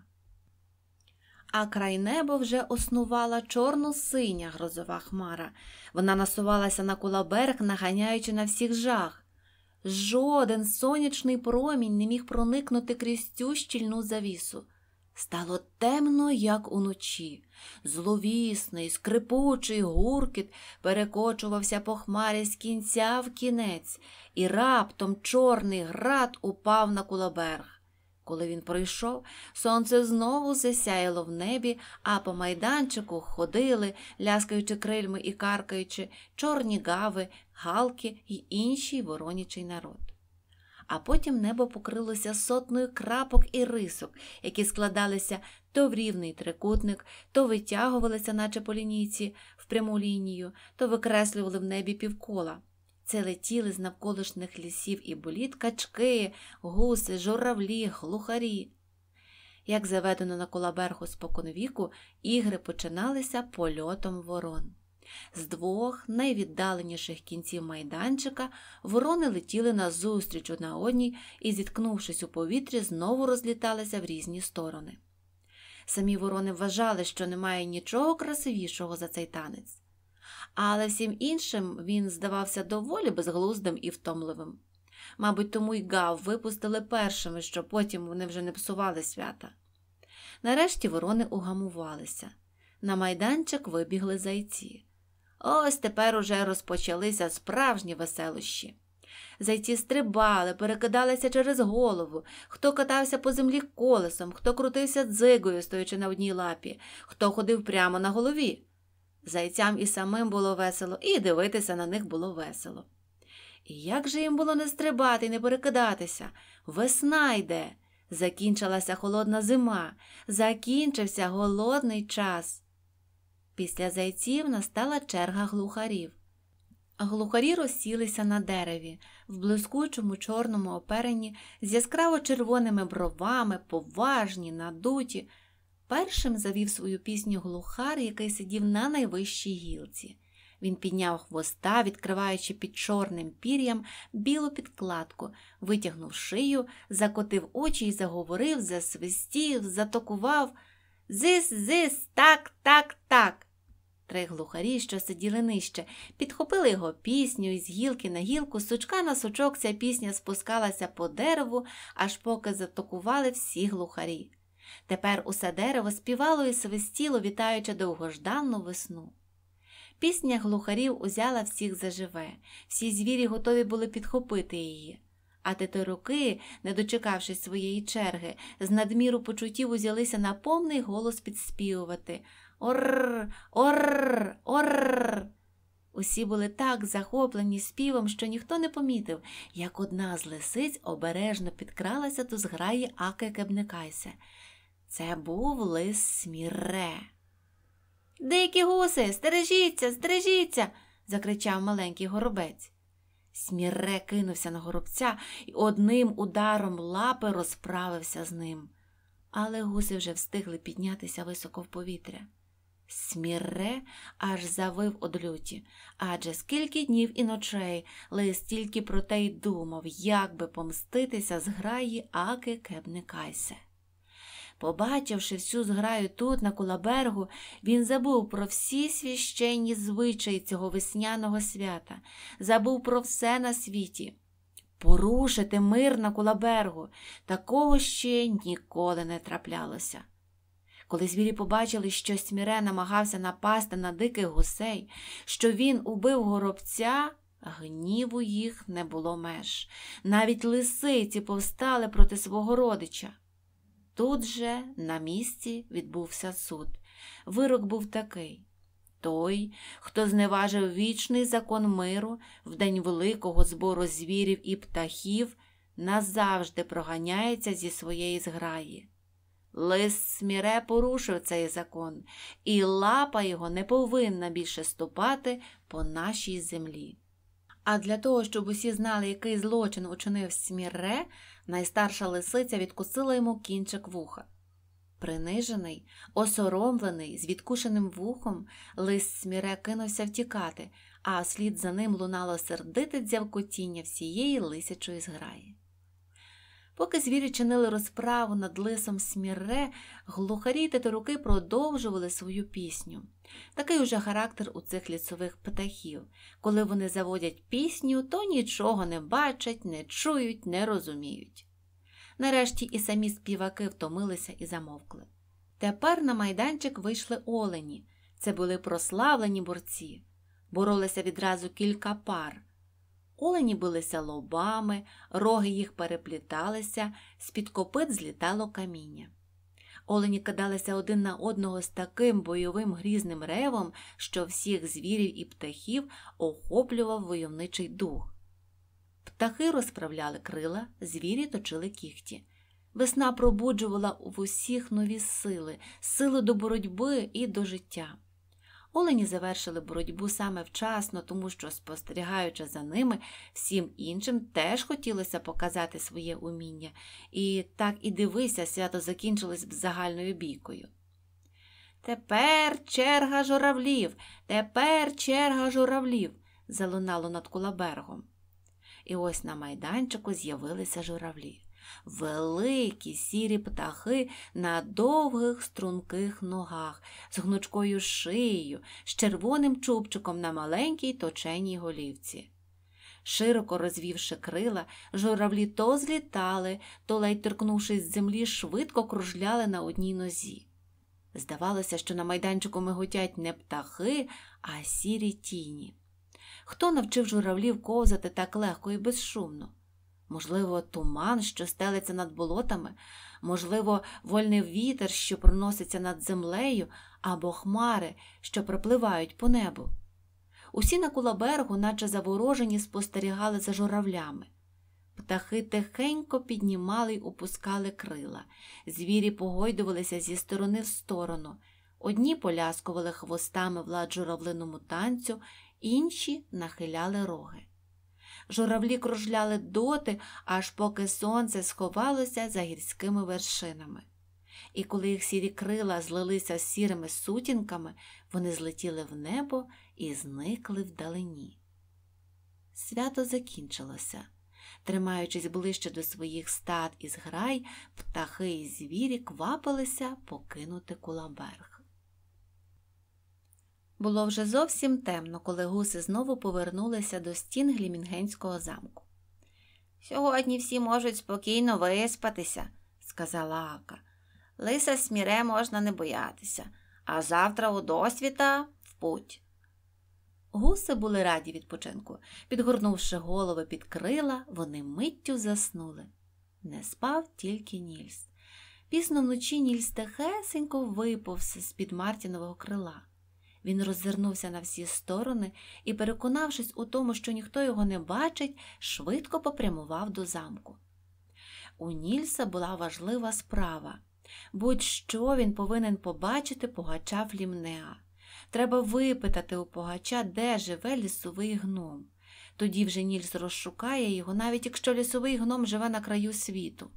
а край неба вже оснувала чорно-синя грозова хмара. Вона насувалася на кулаберг, наганяючи на всіх жах. Жоден сонячний промінь не міг проникнути крізь цю щільну завісу. Стало темно, як уночі. Зловісний, скрипучий гуркіт перекочувався по хмарі з кінця в кінець, і раптом чорний град упав на кулаберг. Коли він пройшов, сонце знову засяяло в небі, а по майданчику ходили, ляскаючи крильми і каркаючи, чорні гави, галки й інший воронячий народ. А потім небо покрилося сотнею крапок і рисок, які складалися то в рівний трикутник, то витягувалися, наче по лінійці, в пряму лінію, то викреслювали в небі півкола. Це летіли з навколишніх лісів і боліт качки, гуси, журавлі, глухарі. Як заведено на колаберху споконвіку, ігри починалися польотом ворон. З двох найвіддаленіших кінців майданчика ворони летіли назустріч одна одній і, зіткнувшись у повітрі, знову розліталися в різні сторони. Самі ворони вважали, що немає нічого красивішого за цей танець але всім іншим він здавався доволі безглуздим і втомливим. Мабуть, тому й гав випустили першими, що потім вони вже не псували свята. Нарешті ворони угамувалися. На майданчик вибігли зайці. Ось тепер уже розпочалися справжні веселощі. Зайці стрибали, перекидалися через голову, хто катався по землі колесом, хто крутився дзигою, стоячи на одній лапі, хто ходив прямо на голові. Зайцям і самим було весело, і дивитися на них було весело. І як же їм було не стрибати і не перекидатися? Весна йде. Закінчилася холодна зима, закінчився голодний час. Після зайців настала черга глухарів. Глухарі розсілися на дереві, в блискучому чорному оперені з яскраво червоними бровами, поважні, надуті. Першим завів свою пісню глухар, який сидів на найвищій гілці. Він підняв хвоста, відкриваючи під чорним пір'ям білу підкладку, витягнув шию, закотив очі й заговорив, засвистів, затокував. Зис, зис, так, так, так. Три глухарі, що сиділи нижче, підхопили його пісню і з гілки на гілку, сучка на сучок ця пісня спускалася по дереву, аж поки затокували всі глухарі. Тепер усе дерево співало і свистіло, вітаючи довгожданну весну. Пісня глухарів узяла всіх заживе, всі звірі готові були підхопити її. А тетеруки, не дочекавшись своєї черги, з надміру почуттів узялися на повний голос підспівувати Орр, орр, орр. Усі були так захоплені співом, що ніхто не помітив, як одна з лисиць обережно підкралася до зграї Аки Кебникайся – це був лис Сміре. Дикі гуси, стережіться, стережіться, закричав маленький горобець. Сміре кинувся на горобця і одним ударом лапи розправився з ним. Але гуси вже встигли піднятися високо в повітря. Сміре аж завив од люті, адже скільки днів і ночей лис тільки про те й думав, як би помститися з граї аки кебникайсе. Побачивши всю зграю тут, на Кулабергу, він забув про всі священні звичаї цього весняного свята, забув про все на світі. Порушити мир на Кулабергу такого ще ніколи не траплялося. Коли звірі побачили, що Сміре намагався напасти на диких гусей, що він убив горобця, гніву їх не було меж. Навіть лисиці повстали проти свого родича. Тут же на місці відбувся суд. Вирок був такий той, хто зневажив вічний закон миру в день великого збору звірів і птахів, назавжди проганяється зі своєї зграї. Лис сміре порушив цей закон, і лапа його не повинна більше ступати по нашій землі. А для того, щоб усі знали, який злочин учинив Смірре, найстарша лисиця відкусила йому кінчик вуха. Принижений, осоромлений, з відкушеним вухом, лис Сміре кинувся втікати, а слід за ним лунало сердите дзявкотіння всієї лисячої зграї. Поки звірі чинили розправу над лисом сміре, глухарі та руки продовжували свою пісню. Такий уже характер у цих лісових птахів. Коли вони заводять пісню, то нічого не бачать, не чують, не розуміють. Нарешті і самі співаки втомилися і замовкли. Тепер на майданчик вийшли олені. Це були прославлені борці. Боролися відразу кілька пар. Олені билися лобами, роги їх перепліталися, з-під копит злітало каміння. Олені кидалися один на одного з таким бойовим грізним ревом, що всіх звірів і птахів охоплював войовничий дух. Птахи розправляли крила, звірі точили кігті. Весна пробуджувала в усіх нові сили, сили до боротьби і до життя. Олені завершили боротьбу саме вчасно, тому що, спостерігаючи за ними, всім іншим теж хотілося показати своє уміння. І так і дивися, свято закінчилось б загальною бійкою. Тепер черга журавлів, тепер черга журавлів, залунало над кулабергом. І ось на майданчику з'явилися журавлі великі сірі птахи на довгих струнких ногах, з гнучкою шиєю, з червоним чубчиком на маленькій точеній голівці. Широко розвівши крила, журавлі то злітали, то ледь торкнувшись з землі, швидко кружляли на одній нозі. Здавалося, що на майданчику миготять не птахи, а сірі тіні. Хто навчив журавлів козати так легко і безшумно? можливо, туман, що стелиться над болотами, можливо, вольний вітер, що проноситься над землею, або хмари, що пропливають по небу. Усі на кулабергу, наче заворожені, спостерігали за журавлями. Птахи тихенько піднімали й опускали крила, звірі погойдувалися зі сторони в сторону. Одні поляскували хвостами влад журавлиному танцю, інші нахиляли роги журавлі кружляли доти, аж поки сонце сховалося за гірськими вершинами. І коли їх сірі крила злилися з сірими сутінками, вони злетіли в небо і зникли вдалині. Свято закінчилося. Тримаючись ближче до своїх стад і зграй, птахи і звірі квапилися покинути кулаберг. Було вже зовсім темно, коли гуси знову повернулися до стін глімінгенського замку. Сьогодні всі можуть спокійно виспатися, сказала Ака. Лиса сміре можна не боятися, а завтра у досвіта в путь. Гуси були раді відпочинку. Підгорнувши голови під крила, вони миттю заснули. Не спав тільки Нільс. Пісно вночі Нільс тихесенько виповз з під Мартінового крила. Він роззирнувся на всі сторони і, переконавшись у тому, що ніхто його не бачить, швидко попрямував до замку. У Нільса була важлива справа будь-що він повинен побачити погача в Треба випитати у погача, де живе лісовий гном. Тоді вже Нільс розшукає його, навіть якщо лісовий гном живе на краю світу.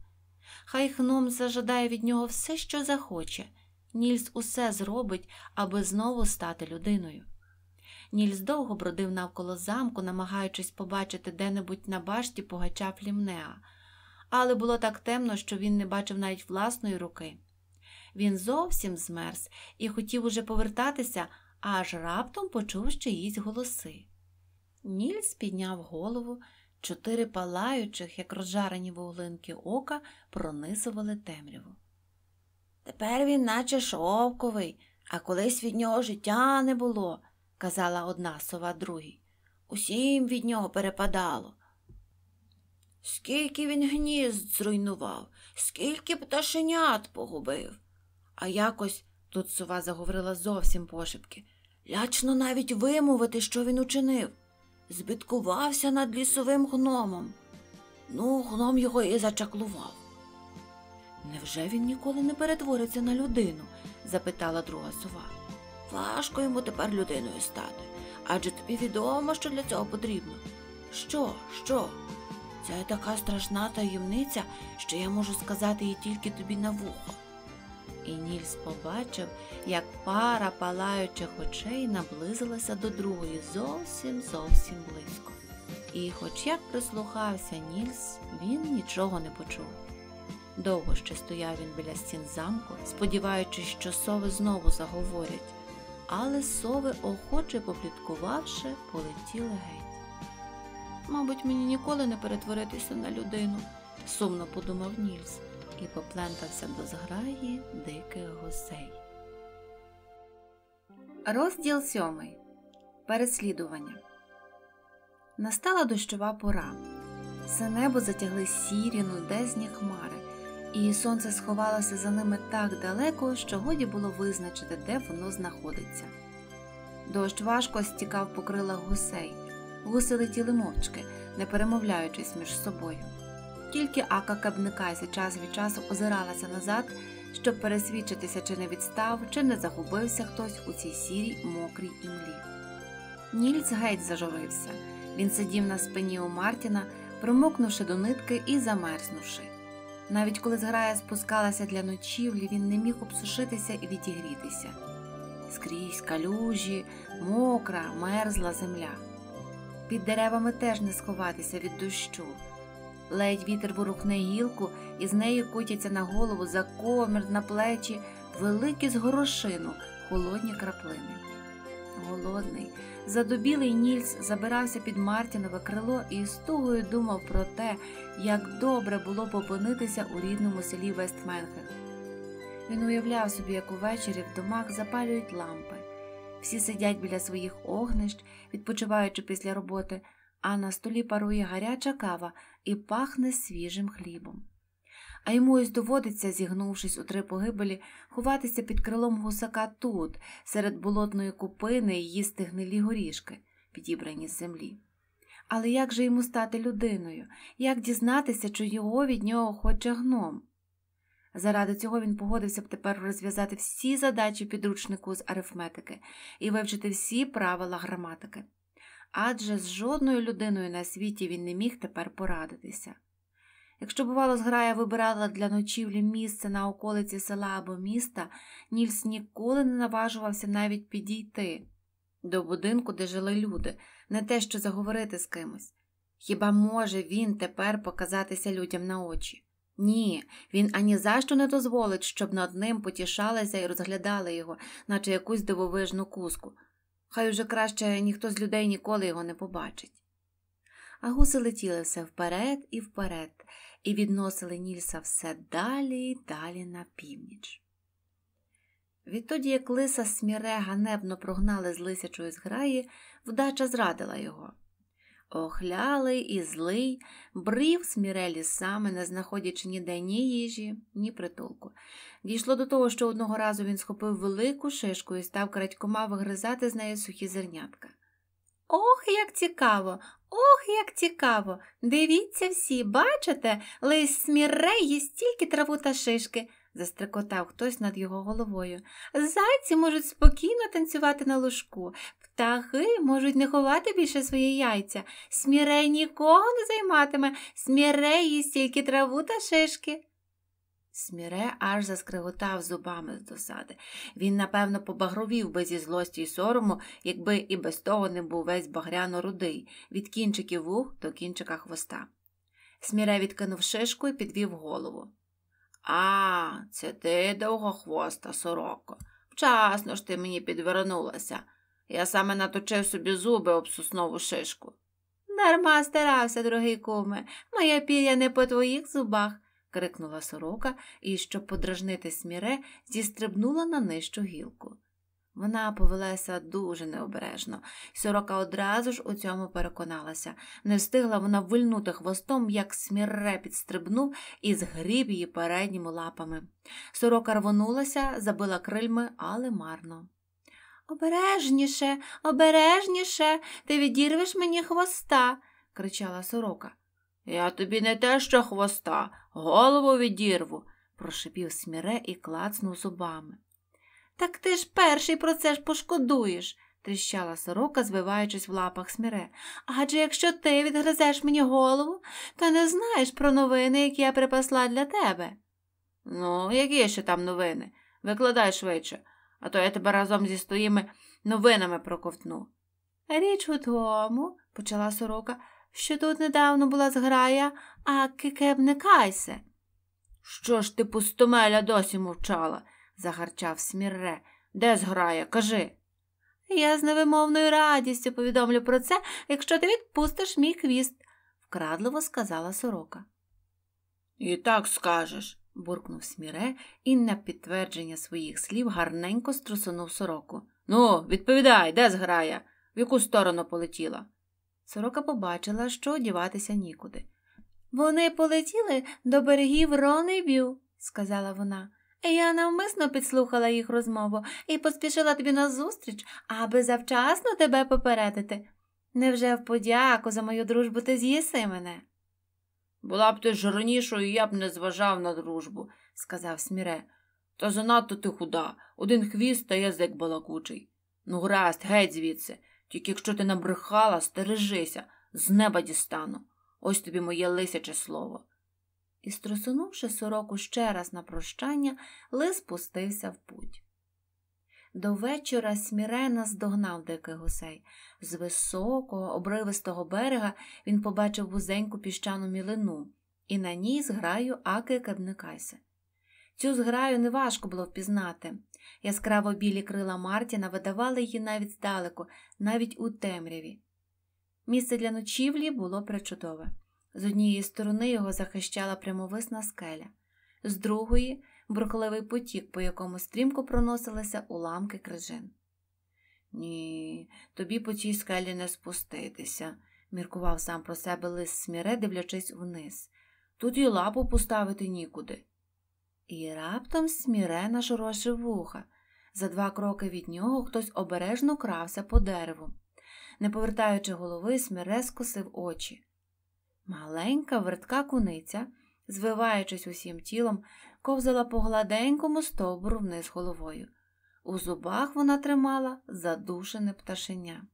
Хай гном зажадає від нього все, що захоче. Нільс усе зробить, аби знову стати людиною. Нільс довго бродив навколо замку, намагаючись побачити де-небудь на башті пугача Флімнеа, але було так темно, що він не бачив навіть власної руки. Він зовсім змерз і хотів уже повертатися, аж раптом почув чиїсь голоси. Нільс підняв голову, чотири палаючих, як розжарені вуглинки ока, пронисували темряву. Тепер він, наче шовковий, а колись від нього життя не було, казала одна сова другій. Усім від нього перепадало. Скільки він гнізд зруйнував, скільки пташенят погубив. А якось тут сова заговорила зовсім пошепки. Лячно навіть вимовити, що він учинив. Збиткувався над лісовим гномом. Ну, гном його і зачаклував. Невже він ніколи не перетвориться на людину? запитала друга сова. Важко йому тепер людиною стати. Адже тобі відомо, що для цього потрібно. Що, що? Це така страшна таємниця, що я можу сказати її тільки тобі на вухо. І Нільс побачив, як пара палаючих очей наблизилася до другої зовсім зовсім близько. І, хоч як прислухався Нільс, він нічого не почув. Довго ще стояв він біля стін замку, сподіваючись, що сови знову заговорять, але сови, охоче попліткувавши, полетіли геть. Мабуть, мені ніколи не перетворитися на людину, сумно подумав Нільс і поплентався до зграї диких гусей. Розділ сьомий. Переслідування. Настала дощова пора. Все небо затягли сірі, нудезні хмари і сонце сховалося за ними так далеко, що годі було визначити, де воно знаходиться. Дощ важко стікав по крилах гусей, гуси летіли мовчки, не перемовляючись між собою. Тільки ака Кабникайся час від часу озиралася назад, щоб пересвідчитися, чи не відстав, чи не загубився хтось у цій сірій мокрій імлі. Нільц геть зажурився. Він сидів на спині у Мартіна, промокнувши до нитки і замерзнувши. Навіть коли зграя спускалася для ночівлі, він не міг обсушитися і відігрітися. Скрізь калюжі, мокра, мерзла земля. Під деревами теж не сховатися від дощу. Ледь вітер ворухне гілку, і з неї котяться на голову за комір, на плечі, великі з горошину, холодні краплини. Голодний, Задубілий Нільс забирався під Мартінове крило і стугою думав про те, як добре було попинитися у рідному селі Вестменхен. Він уявляв собі, як увечері в домах запалюють лампи. Всі сидять біля своїх огнищ, відпочиваючи після роботи, а на столі парує гаряча кава і пахне свіжим хлібом. А йому ось доводиться, зігнувшись у три погибелі, ховатися під крилом гусака тут, серед болотної купини і їсти гнилі горішки, підібрані з землі. Але як же йому стати людиною? Як дізнатися, чи його від нього хоче гном? Заради цього він погодився б тепер розв'язати всі задачі підручнику з арифметики і вивчити всі правила граматики. Адже з жодною людиною на світі він не міг тепер порадитися. Якщо, бувало, зграя вибирала для ночівлі місце на околиці села або міста, Нільс ніколи не наважувався навіть підійти до будинку, де жили люди, не те, що заговорити з кимось. Хіба може він тепер показатися людям на очі? Ні, він ані за що не дозволить, щоб над ним потішалися і розглядали його, наче якусь дивовижну куску. Хай уже краще ніхто з людей ніколи його не побачить. А гуси летіли все вперед і вперед і відносили Нільса все далі й далі на північ. Відтоді, як лиса сміре ганебно прогнали з лисячої зграї, вдача зрадила його. Охлялий і злий брів сміре лісами, не знаходячи ніде ні їжі, ні притулку. Дійшло до того, що одного разу він схопив велику шишку і став крадькома вигризати з неї сухі зернятка. Ох, як цікаво! Ох, як цікаво! Дивіться всі, бачите, лись смірей є стільки траву та шишки, застрекотав хтось над його головою. Зайці можуть спокійно танцювати на лужку, птахи можуть не ховати більше свої яйця. Смірей нікого не займатиме, смірей їсть тільки траву та шишки. Сміре аж заскриготав зубами з досади. Він, напевно, побагровів би зі злості й сорому, якби і без того не був весь багряно рудий, від кінчиків вух до кінчика хвоста. Сміре відкинув шишку і підвів голову. А, це ти довгохвоста, сороко. Вчасно ж ти мені підвернулася. Я саме наточив собі зуби об соснову шишку. Дарма старався, дорогий куме, моя пір'я не по твоїх зубах крикнула сорока і, щоб подражнити сміре, зістрибнула на нижчу гілку. Вона повелася дуже необережно, сорока одразу ж у цьому переконалася. Не встигла вона вильнути хвостом, як сміре підстрибнув і згріб її передніми лапами. Сорока рвонулася, забила крильми, але марно. Обережніше, обережніше, ти відірвеш мені хвоста, кричала сорока. Я тобі не те, що хвоста, Голову відірву, прошепів сміре і клацнув зубами. Так ти ж перший про це ж пошкодуєш, тріщала сорока, звиваючись в лапах сміре. Адже якщо ти відгризеш мені голову, то не знаєш про новини, які я припасла для тебе. Ну, які ще там новини? Викладай швидше, а то я тебе разом зі своїми новинами проковтну. Річ у тому, почала сорока, що тут недавно була зграя, а кикеб не кайсе. Що ж ти пустомеля досі мовчала? загарчав Смірре. Де зграя? Кажи. Я з невимовною радістю повідомлю про це, якщо ти відпустиш мій квіст, вкрадливо сказала сорока. І так скажеш, буркнув Сміре і на підтвердження своїх слів гарненько струсунув сороку. Ну, відповідай, де зграя? В яку сторону полетіла? Сорока побачила, що діватися нікуди. Вони полетіли до берегів Ронебю, сказала вона. Я навмисно підслухала їх розмову і поспішила тобі назустріч, аби завчасно тебе попередити. Невже в подяку за мою дружбу ти з'їси мене? Була б ти жирнішою, я б не зважав на дружбу, сказав Сміре. Та занадто ти худа, один хвіст та язик балакучий. Ну, гаразд, геть звідси. Тільки якщо ти набрехала, стережися, з неба дістану. Ось тобі моє лисяче слово. І, струсунувши сороку ще раз на прощання, лис пустився в путь. До вечора Смірена здогнав диких гусей. З високого, обривистого берега він побачив вузеньку піщану мілину і на ній зграю аки кабникайся. Цю зграю неважко було впізнати. Яскраво білі крила Мартіна видавали її навіть здалеку, навіть у темряві. Місце для ночівлі було причудове. З однієї сторони його захищала прямовисна скеля, з другої брухливий потік, по якому стрімко проносилися уламки крижин. Ні, тобі по цій скелі не спуститися, міркував сам про себе лис сміре, дивлячись вниз. Тут і лапу поставити нікуди. І раптом смірена жорожі вуха. За два кроки від нього хтось обережно крався по дереву. Не повертаючи голови, сміре скосив очі. Маленька вертка куниця, звиваючись усім тілом, ковзала по гладенькому стовбуру вниз головою. У зубах вона тримала задушене пташеня.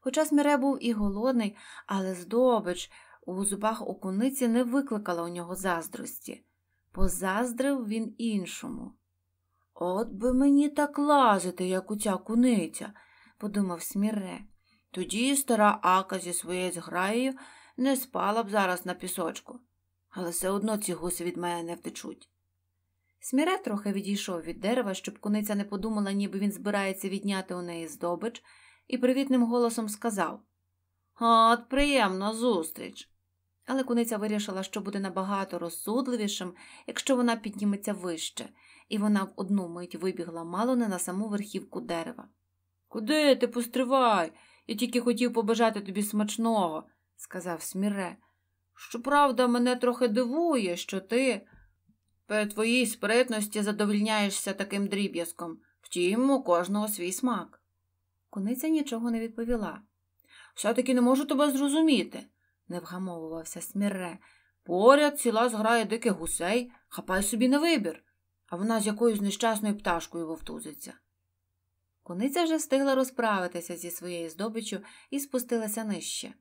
Хоча сміре був і голодний, але здобич у зубах у куниці не викликала у нього заздрості позаздрив він іншому. От би мені так лазити, як у ця куниця, подумав Сміре. Тоді стара Ака зі своєю зграєю не спала б зараз на пісочку, але все одно ці гуси від мене не втечуть. Сміре трохи відійшов від дерева, щоб куниця не подумала, ніби він збирається відняти у неї здобич, і привітним голосом сказав От, приємна зустріч. Але куниця вирішила, що буде набагато розсудливішим, якщо вона підніметься вище, і вона в одну мить вибігла мало не на саму верхівку дерева. Куди ти постривай? Я тільки хотів побажати тобі смачного, сказав Сміре. Щоправда, мене трохи дивує, що ти при твоїй спритності задовільняєшся таким дріб'язком, втім, у кожного свій смак. Куниця нічого не відповіла. Все таки не можу тебе зрозуміти не вгамовувався Смірре. Поряд ціла зграє диких гусей, хапай собі на вибір, а вона з якоюсь нещасною пташкою вовтузиться. Кониця вже встигла розправитися зі своєю здобиччю і спустилася нижче.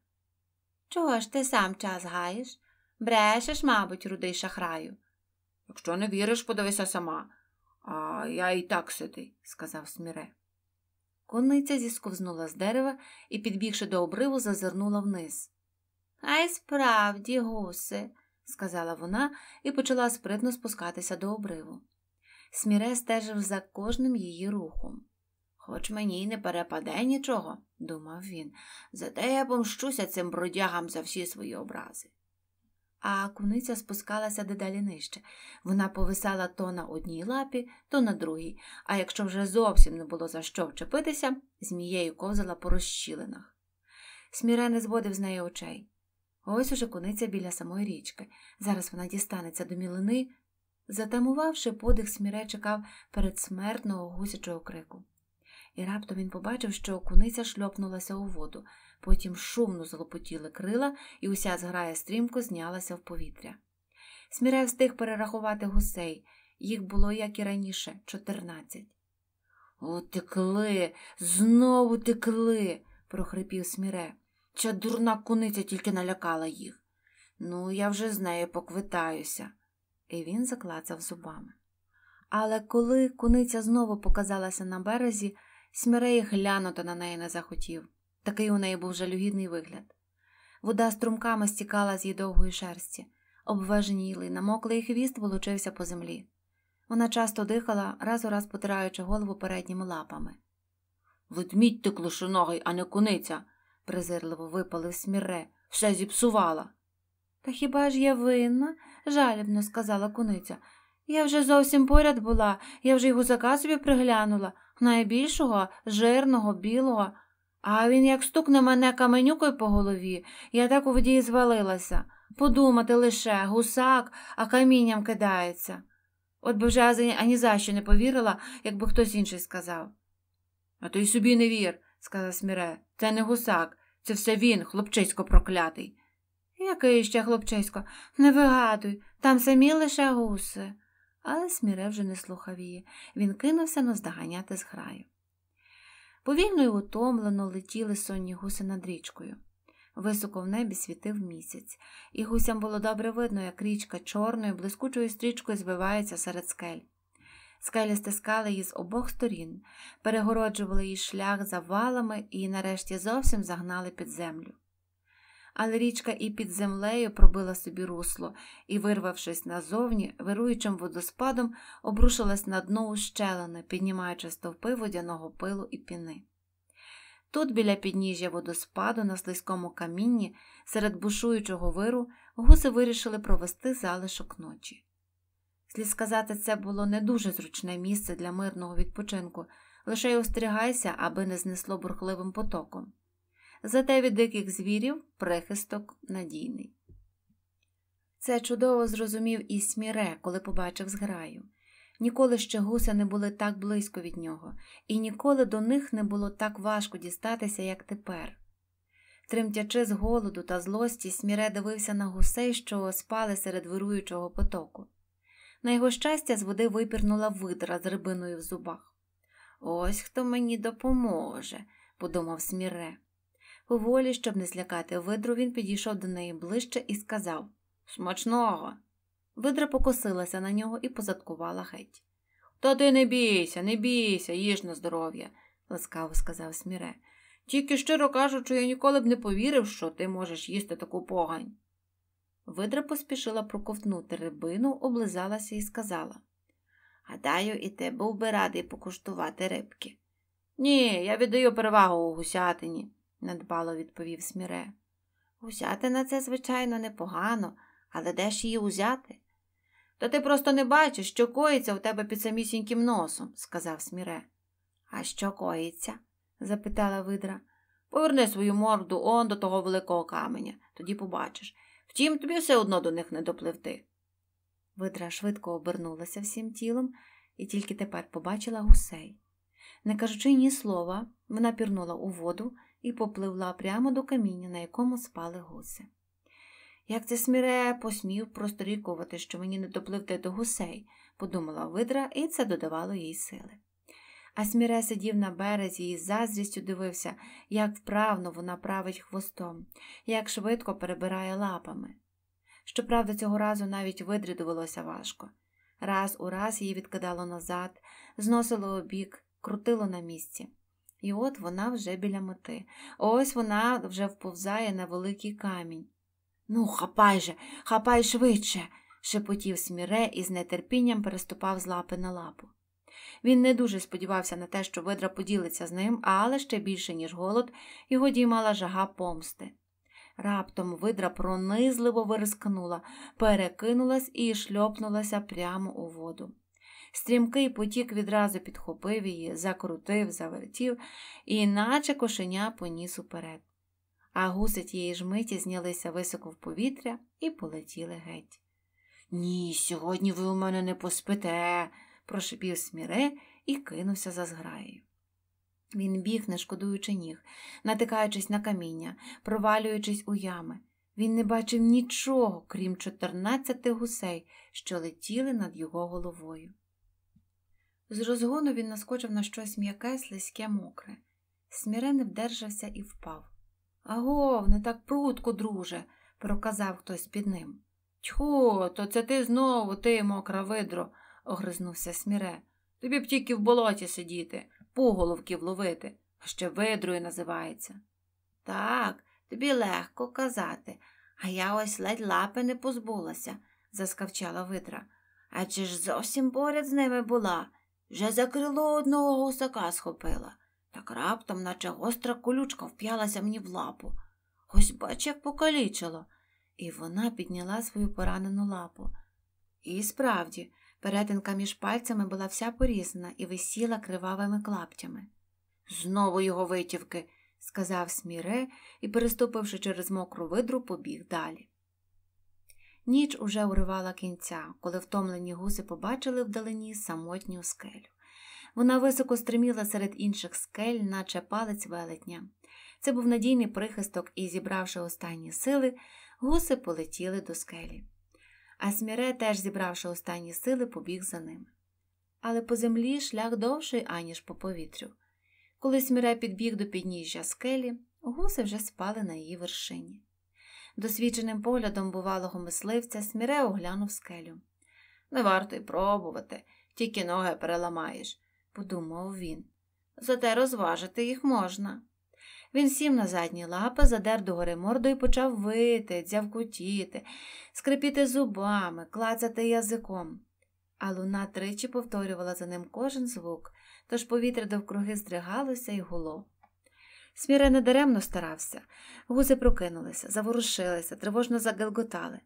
Чого ж ти сам час гаєш? Брешеш, мабуть, рудий шахраю. Якщо не віриш, подивися сама, а я і так сидий, сказав Сміре. Кониця зісковзнула з дерева і, підбігши до обриву, зазирнула вниз. А й справді, гусе, сказала вона і почала спритно спускатися до обриву. Сміре стежив за кожним її рухом. Хоч мені й не перепаде нічого, думав він, зате я помщуся цим бродягам за всі свої образи. А куниця спускалася дедалі нижче. Вона повисала то на одній лапі, то на другій, а якщо вже зовсім не було за що вчепитися, змією ковзала по розщілинах. Сміре не зводив з неї очей. Ось уже куниця біля самої річки. Зараз вона дістанеться до мілини. Затамувавши подих, сміре чекав передсмертного гусячого крику. І раптом він побачив, що куниця шльопнулася у воду, потім шумно залопотіли крила, і уся зграя стрімко знялася в повітря. Сміре встиг перерахувати гусей. Їх було, як і раніше, чотирнадцять. Отекли. знову текли, прохрипів Сміре. Ця дурна куниця тільки налякала їх. Ну, я вже з нею поквитаюся. І він заклацав зубами. Але коли куниця знову показалася на березі, Смірей глянути на неї не захотів. Такий у неї був жалюгідний вигляд. Вода струмками стікала з її довгої шерсті, обважніли, намоклий хвіст волочився по землі. Вона часто дихала, раз у раз потираючи голову передніми лапами. Ведмідь ти клушоногий, а не куниця, презирливо випалив сміре, все зіпсувала. Та хіба ж я винна? жалібно сказала куниця. Я вже зовсім поряд була, я вже й гусака собі приглянула, найбільшого, жирного, білого, а він як стукне мене каменюкою по голові, я так у воді звалилася. Подумати лише гусак, а камінням кидається. От би вже ані, ані за що не повірила, якби хтось інший сказав. А то й собі не вір, сказав Сміре, це не гусак, це все він, хлопчисько проклятий. Який ще хлопчисько, не вигадуй, там самі лише гуси. Але Сміре вже не слухав її. Він кинувся наздоганяти зграю. Повільно й утомлено летіли сонні гуси над річкою. Високо в небі світив місяць, і гусям було добре видно, як річка чорною, блискучою стрічкою звивається серед скель. Скелі стискали її з обох сторін, перегороджували її шлях завалами і нарешті зовсім загнали під землю. Але річка і під землею пробила собі русло і, вирвавшись назовні, вируючим водоспадом, обрушилась на дно ущелини, піднімаючи стовпи водяного пилу і піни. Тут, біля підніжжя водоспаду, на слизькому камінні, серед бушуючого виру, гуси вирішили провести залишок ночі. Слід сказати, це було не дуже зручне місце для мирного відпочинку, лише й остерігайся, аби не знесло бурхливим потоком. Зате від диких звірів прихисток надійний. Це чудово зрозумів і Сміре, коли побачив зграю. Ніколи ще гуси не були так близько від нього, і ніколи до них не було так важко дістатися, як тепер. Тремтячи з голоду та злості, Сміре дивився на гусей, що спали серед вируючого потоку. На його щастя, з води випірнула видра з рибиною в зубах. Ось хто мені допоможе, подумав Сміре. Поволі, щоб не злякати видру, він підійшов до неї ближче і сказав Смачного. Видра покосилася на нього і позадкувала геть. Та ти не бійся, не бійся, їж на здоров'я, ласкаво сказав Сміре. Тільки, щиро кажучи, я ніколи б не повірив, що ти можеш їсти таку погань. Видра поспішила проковтнути рибину, облизалася і сказала Гадаю, і ти був би радий покуштувати рибки. Ні, я віддаю перевагу у гусятині, надбало відповів Сміре. Гусятина це, звичайно, непогано, але де ж її узяти? То ти просто не бачиш, що коїться у тебе під самісіньким носом, сказав Сміре. А що коїться? запитала видра. Поверни свою морду он до того великого каменя, тоді побачиш. Втім, тобі все одно до них не допливти. Видра швидко обернулася всім тілом і тільки тепер побачила гусей. Не кажучи ні слова, вона пірнула у воду і попливла прямо до каміння, на якому спали гуси. Як це сміре посмів просторікувати, що мені не допливти до гусей, подумала видра, і це додавало їй сили. А Сміре сидів на березі і з заздрістю дивився, як вправно вона править хвостом, як швидко перебирає лапами. Щоправда, цього разу навіть видрі довелося важко. Раз у раз її відкидало назад, зносило обік, крутило на місці. І от вона вже біля мети. Ось вона вже вповзає на великий камінь. Ну, хапай же, хапай швидше, шепотів сміре і з нетерпінням переступав з лапи на лапу. Він не дуже сподівався на те, що видра поділиться з ним, але ще більше, ніж голод, його діймала жага помсти. Раптом видра пронизливо вирискнула, перекинулась і шльопнулася прямо у воду. Стрімкий потік відразу підхопив її, закрутив, завертів, і наче кошеня поніс уперед. А гуси тієї ж миті знялися високо в повітря і полетіли геть. Ні, сьогодні ви у мене не поспите прошипів сміре і кинувся за зграєю. Він біг, не шкодуючи ніг, натикаючись на каміння, провалюючись у ями. Він не бачив нічого, крім 14 гусей, що летіли над його головою. З розгону він наскочив на щось м'яке, слизьке, мокре. Сміре не вдержався і впав. Агов, не так прутко, друже, проказав хтось під ним. Тьху, то це ти знову, ти, мокра видро огризнувся Сміре. Тобі б тільки в болоті сидіти, поголовків ловити, а ще видрою називається. Так, тобі легко казати, а я ось ледь лапи не позбулася, заскавчала видра. А чи ж зовсім поряд з ними була? Вже за крило одного гусака схопила, так раптом, наче гостра колючка, вп'ялася мені в лапу. Ось бач, як покалічило. І вона підняла свою поранену лапу. І справді, Перетинка між пальцями була вся порізана і висіла кривавими клаптями. Знову його витівки, сказав Сміре і, переступивши через мокру видру, побіг далі. Ніч уже уривала кінця, коли втомлені гуси побачили вдалині самотню скелю. Вона високо стриміла серед інших скель, наче палець велетня. Це був надійний прихисток, і, зібравши останні сили, гуси полетіли до скелі а Сміре, теж зібравши останні сили, побіг за ними. Але по землі шлях довший, аніж по повітрю. Коли Сміре підбіг до підніжжя скелі, гуси вже спали на її вершині. Досвідченим поглядом бувалого мисливця Сміре оглянув скелю. Не варто й пробувати, тільки ноги переламаєш, подумав він. Зате розважити їх можна. Він сів на задні лапи, задер гори морду і почав вити, дзявкутіти, скрипіти зубами, клацати язиком. А луна тричі повторювала за ним кожен звук, тож повітря довкруги здригалося і гуло. Сміре недаремно старався, Гузи прокинулися, заворушилися, тривожно загелготали.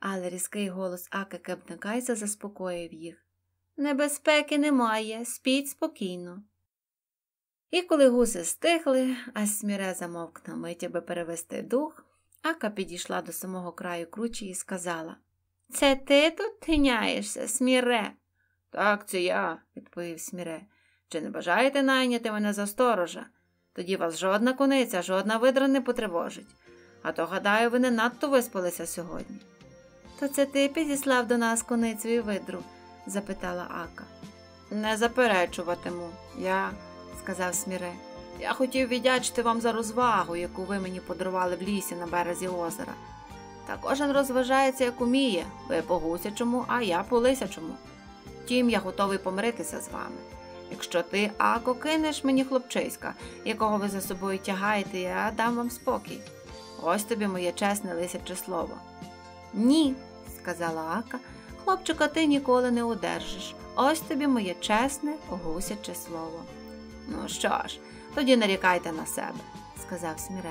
Але різкий голос Аки Кепникайса заспокоїв їх. Небезпеки немає, спіть спокійно. І коли гуси стихли, а сміре замовк на мить, аби перевести дух, Ака підійшла до самого краю кручі і сказала Це ти тут тиняєшся, сміре? Так, це я, відповів сміре. Чи не бажаєте найняти мене за сторожа? Тоді вас жодна куниця, жодна видра не потривожить. А то, гадаю, ви не надто виспалися сьогодні. То це ти підіслав до нас куницю і видру? запитала Ака. Не заперечуватиму. Я сказав Сміре. Я хотів віддячити вам за розвагу, яку ви мені подарували в лісі на березі озера. Та кожен розважається, як уміє, ви по гусячому, а я по лисячому. Тім я готовий помиритися з вами. Якщо ти, Ако, кинеш мені хлопчиська, якого ви за собою тягаєте, я дам вам спокій. Ось тобі моє чесне лисяче слово. Ні, сказала Ака, хлопчика ти ніколи не одержиш. Ось тобі моє чесне, гусяче слово. Ну що ж, тоді нарікайте на себе, сказав Сміре.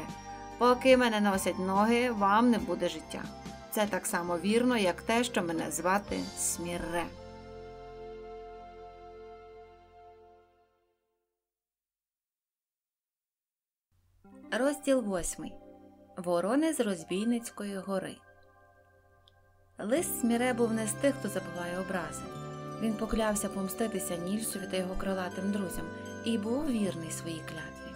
Поки мене носять ноги, вам не буде життя. Це так само вірно, як те, що мене звати Сміре. Розділ восьмий. Ворони з Розбійницької гори. Лис Сміре був не з тих, хто забуває образи. Він поклявся помститися Нільсові та його крилатим друзям і був вірний своїй клятві.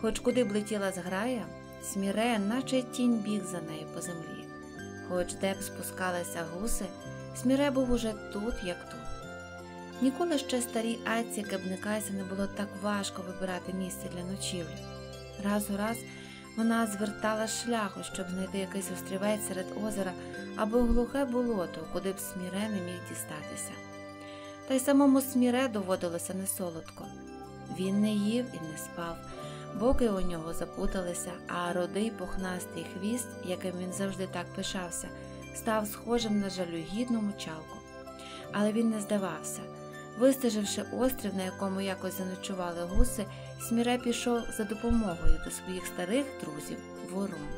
Хоч куди б летіла зграя, сміре, наче тінь біг за нею по землі. Хоч де б спускалися гуси, Сміре був уже тут, як тут. Ніколи ще старій Аці Кебникайся не було так важко вибирати місце для ночівлі. Раз у раз вона звертала шляху, щоб знайти якийсь острівець серед озера або глухе болото, куди б Сміре не міг дістатися та й самому сміре доводилося несолодко. Він не їв і не спав, боки у нього запуталися, а родий похнастий хвіст, яким він завжди так пишався, став схожим на жалюгідну мочалку. Але він не здавався. Вистеживши острів, на якому якось заночували гуси, Сміре пішов за допомогою до своїх старих друзів ворон.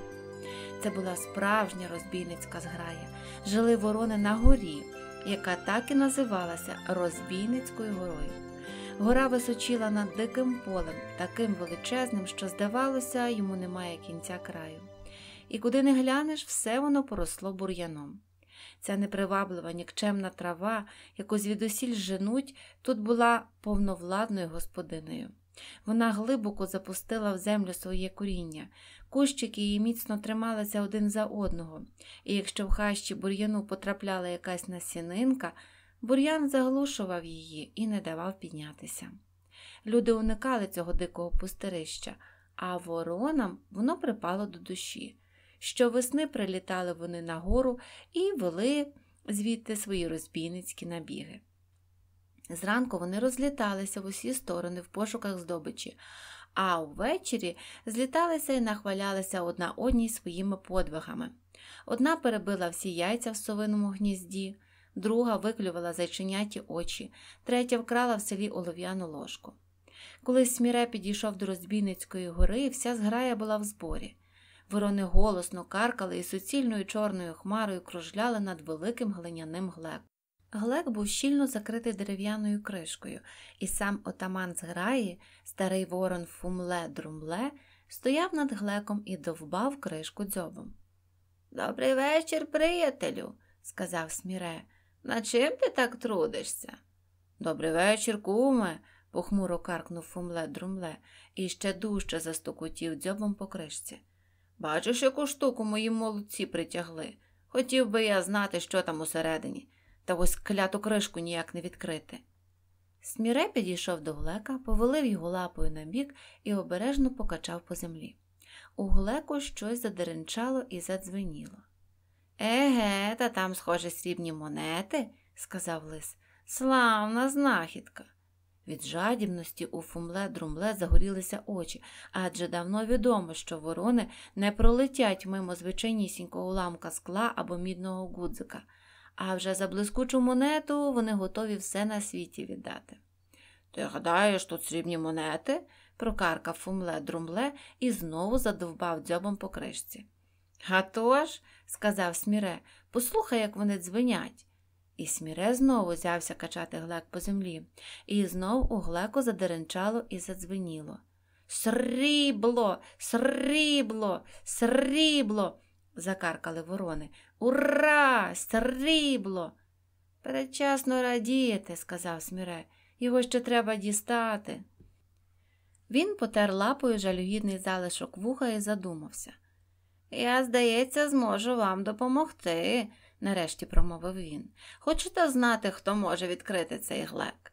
Це була справжня розбійницька зграя. Жили ворони на горі яка так і називалася Розбійницькою горою. Гора височила над диким полем, таким величезним, що, здавалося, йому немає кінця краю. І куди не глянеш, все воно поросло бур'яном. Ця неприваблива, нікчемна трава, яку звідусіль женуть, тут була повновладною господинею. Вона глибоко запустила в землю своє коріння, Кущики її міцно трималися один за одного, і якщо в хащі бур'яну потрапляла якась насінинка, бур'ян заглушував її і не давав піднятися. Люди уникали цього дикого пустирища, а воронам воно припало до душі. Щовесни прилітали вони нагору і вели звідти свої розбійницькі набіги. Зранку вони розліталися в усі сторони в пошуках здобичі, а ввечері зліталися і нахвалялися одна одній своїми подвигами. Одна перебила всі яйця в совиному гнізді, друга виклювала зайченяті очі, третя вкрала в селі олов'яну ложку. Коли Сміре підійшов до Розбійницької гори, вся зграя була в зборі. Ворони голосно каркали і суцільною чорною хмарою кружляли над великим глиняним глеком. Глек був щільно закритий дерев'яною кришкою, і сам отаман з граї, старий ворон фумле друмле, стояв над глеком і довбав кришку дзьобом. Добрий вечір, приятелю, сказав Сміре. На чим ти так трудишся? Добрий вечір, куме, похмуро каркнув фумле друмле і ще дужче застукотів дзьобом по кришці. Бачиш, яку штуку мої молодці притягли. Хотів би я знати, що там усередині та ось кляту кришку ніяк не відкрити. Сміре підійшов до глека, повелив його лапою на бік і обережно покачав по землі. У глеку щось задеренчало і задзвеніло. Еге, та там, схоже, срібні монети, сказав лис. Славна знахідка. Від жадібності у фумле друмле загорілися очі, адже давно відомо, що ворони не пролетять мимо звичайнісінького ламка скла або мідного гудзика – а вже за блискучу монету вони готові все на світі віддати. Ти гадаєш, тут срібні монети? прокаркав фумле друмле і знову задовбав дзьобом по кришці. «А тож, – сказав Сміре, послухай, як вони дзвенять. І Сміре знову взявся качати глек по землі, і знов у глеку задеренчало і задзвеніло. Срібло, срібло, срібло. закаркали ворони, Ура! Срібло! Передчасно радіти, сказав Сміре, його ще треба дістати. Він потер лапою жалюгідний залишок вуха і задумався. Я, здається, зможу вам допомогти, нарешті промовив він. Хочете знати, хто може відкрити цей глек?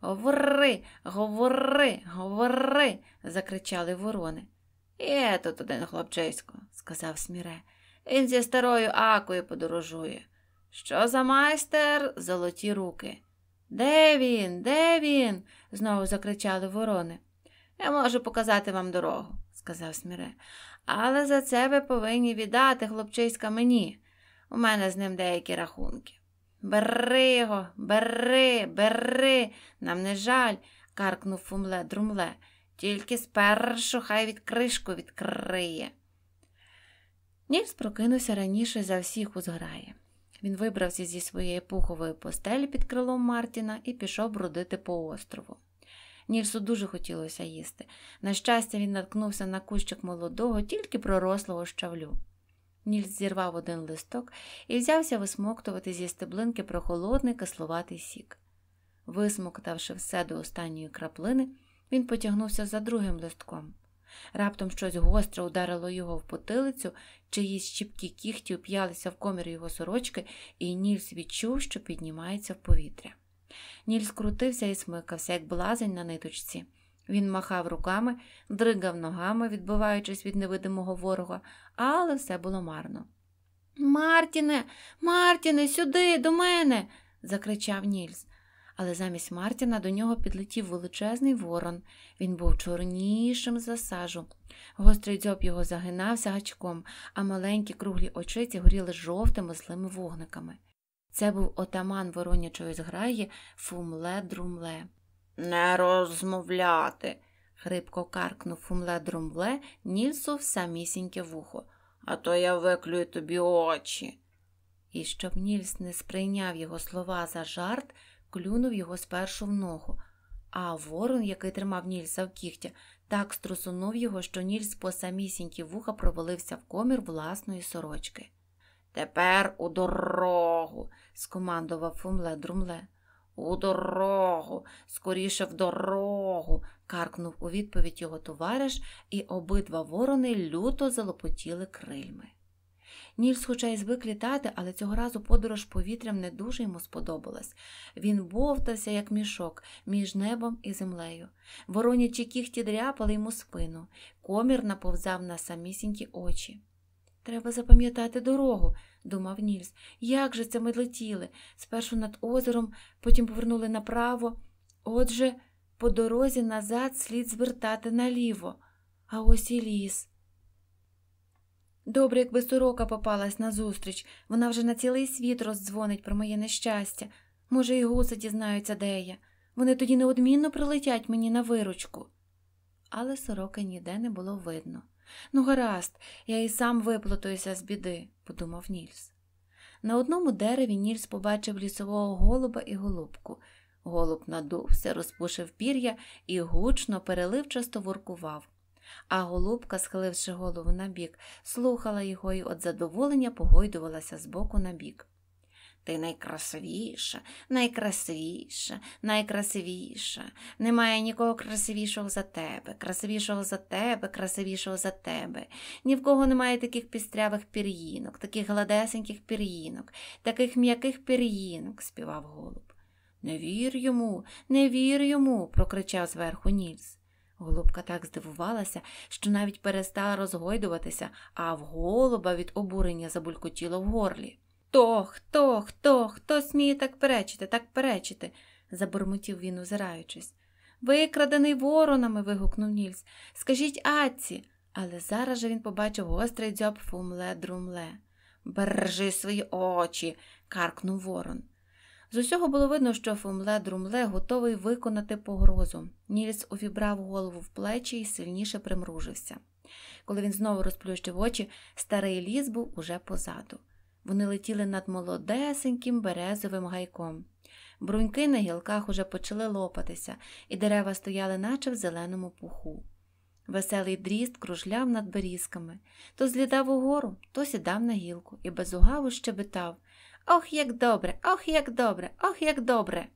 Говори, говори, говори, закричали ворони. Є тут один хлопчисько, сказав Сміре. Він зі старою акою подорожує. Що за майстер? Золоті руки. Де він? Де він? знову закричали ворони. Я можу показати вам дорогу, сказав Сміре. Але за це ви повинні віддати хлопчиська мені. У мене з ним деякі рахунки. Бери його, бери, бери, нам не жаль, каркнув фумле друмле. Тільки спершу хай від кришку відкриє. Нільс прокинувся раніше за всіх у зграї. Він вибрався зі своєї пухової постелі під крилом Мартіна і пішов бродити по острову. Нільсу дуже хотілося їсти. На щастя, він наткнувся на кущик молодого, тільки пророслого щавлю. Нільс зірвав один листок і взявся висмоктувати зі стеблинки прохолодний кислуватий сік. Висмоктавши все до останньої краплини, він потягнувся за другим листком. Раптом щось гостре ударило його в потилицю, чиїсь щіпкі кіхті уп'ялися в комір його сорочки, і Нільс відчув, що піднімається в повітря. Нільс крутився і смикався, як блазень на ниточці. Він махав руками, дригав ногами, відбиваючись від невидимого ворога, але все було марно. Мартіне, Мартіне, сюди, до мене. закричав Нільс але замість Мартіна до нього підлетів величезний ворон. Він був чорнішим за сажу. Гострий дзьоб його загинався гачком, а маленькі круглі очиці горіли жовтими злими вогниками. Це був отаман воронячої зграї фумле друмле. Не розмовляти. хрипко каркнув фумле друмле Нільсу в самісіньке вухо. А то я виклюю тобі очі. І щоб Нільс не сприйняв його слова за жарт, клюнув його спершу в ногу, а ворон, який тримав Нільса в кіхтя, так струсунув його, що Нільс по самісінькі вуха провалився в комір власної сорочки. Тепер у дорогу, скомандував Фумле Друмле. У дорогу, скоріше в дорогу, каркнув у відповідь його товариш, і обидва ворони люто залопотіли крильми. Нільс, хоча й звик літати, але цього разу подорож повітрям не дуже йому сподобалась. Він бовтався, як мішок, між небом і землею. Воронячі кіхті дряпали йому спину, комір наповзав на самісінькі очі. Треба запам'ятати дорогу, думав Нільс. Як же це ми летіли? Спершу над озером, потім повернули направо. Отже, по дорозі назад слід звертати наліво. А ось і ліс. Добре, якби сорока попалась назустріч, вона вже на цілий світ роздзвонить про моє нещастя. Може, і гуси дізнаються, де я. Вони тоді неодмінно прилетять мені на виручку. Але сороки ніде не було видно. Ну, гаразд, я і сам виплутуюся з біди, подумав Нільс. На одному дереві Нільс побачив лісового голуба і голубку. Голуб надувся, розпушив пір'я і гучно переливчасто воркував а голубка, схиливши голову на бік, слухала його і от задоволення погойдувалася з боку на бік. Ти найкрасивіша, найкрасивіша, найкрасивіша. Немає нікого красивішого за тебе, красивішого за тебе, красивішого за тебе. Ні в кого немає таких пістрявих пір'їнок, таких гладесеньких пір'їнок, таких м'яких пір'їнок, співав голуб. Не вір йому, не вір йому, прокричав зверху Нільс. Голубка так здивувалася, що навіть перестала розгойдуватися, а в голуба від обурення забулькотіло в горлі. То, хто, хто, хто сміє так перечити, так перечити, забурмотів він, озираючись. Викрадений воронами. вигукнув Нільс. Скажіть Атці!» Але зараз же він побачив гострий дзьоб фумле-друмле. Бержи свої очі, каркнув ворон. З усього було видно, що Фумле Друмле готовий виконати погрозу. Ніліс увібрав голову в плечі і сильніше примружився. Коли він знову розплющив очі, старий ліс був уже позаду. Вони летіли над молодесеньким березовим гайком. Бруньки на гілках уже почали лопатися, і дерева стояли, наче в зеленому пуху. Веселий дріст кружляв над берізками, то злітав угору, то сідав на гілку і без угаву щебетав. Ох, як добре, ох, як добре, ох, як добре.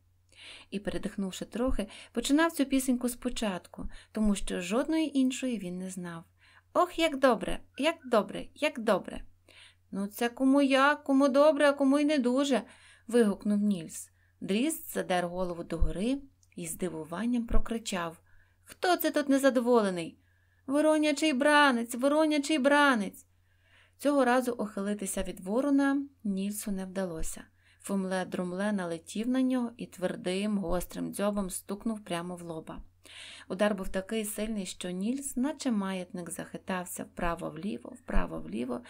І, передихнувши трохи, починав цю пісеньку спочатку, тому що жодної іншої він не знав. Ох, як добре, як добре, як добре. Ну, це кому як, кому добре, а кому й не дуже. вигукнув Нільс. Дріст задер голову догори і здивуванням прокричав Хто це тут незадоволений? Воронячий бранець, воронячий бранець. Цього разу охилитися від ворона Нільсу не вдалося. Фумле друмле налетів на нього і твердим, гострим дзьобом стукнув прямо в лоба. Удар був такий сильний, що Нільс, наче маятник, захитався вправо вліво, вправо вліво,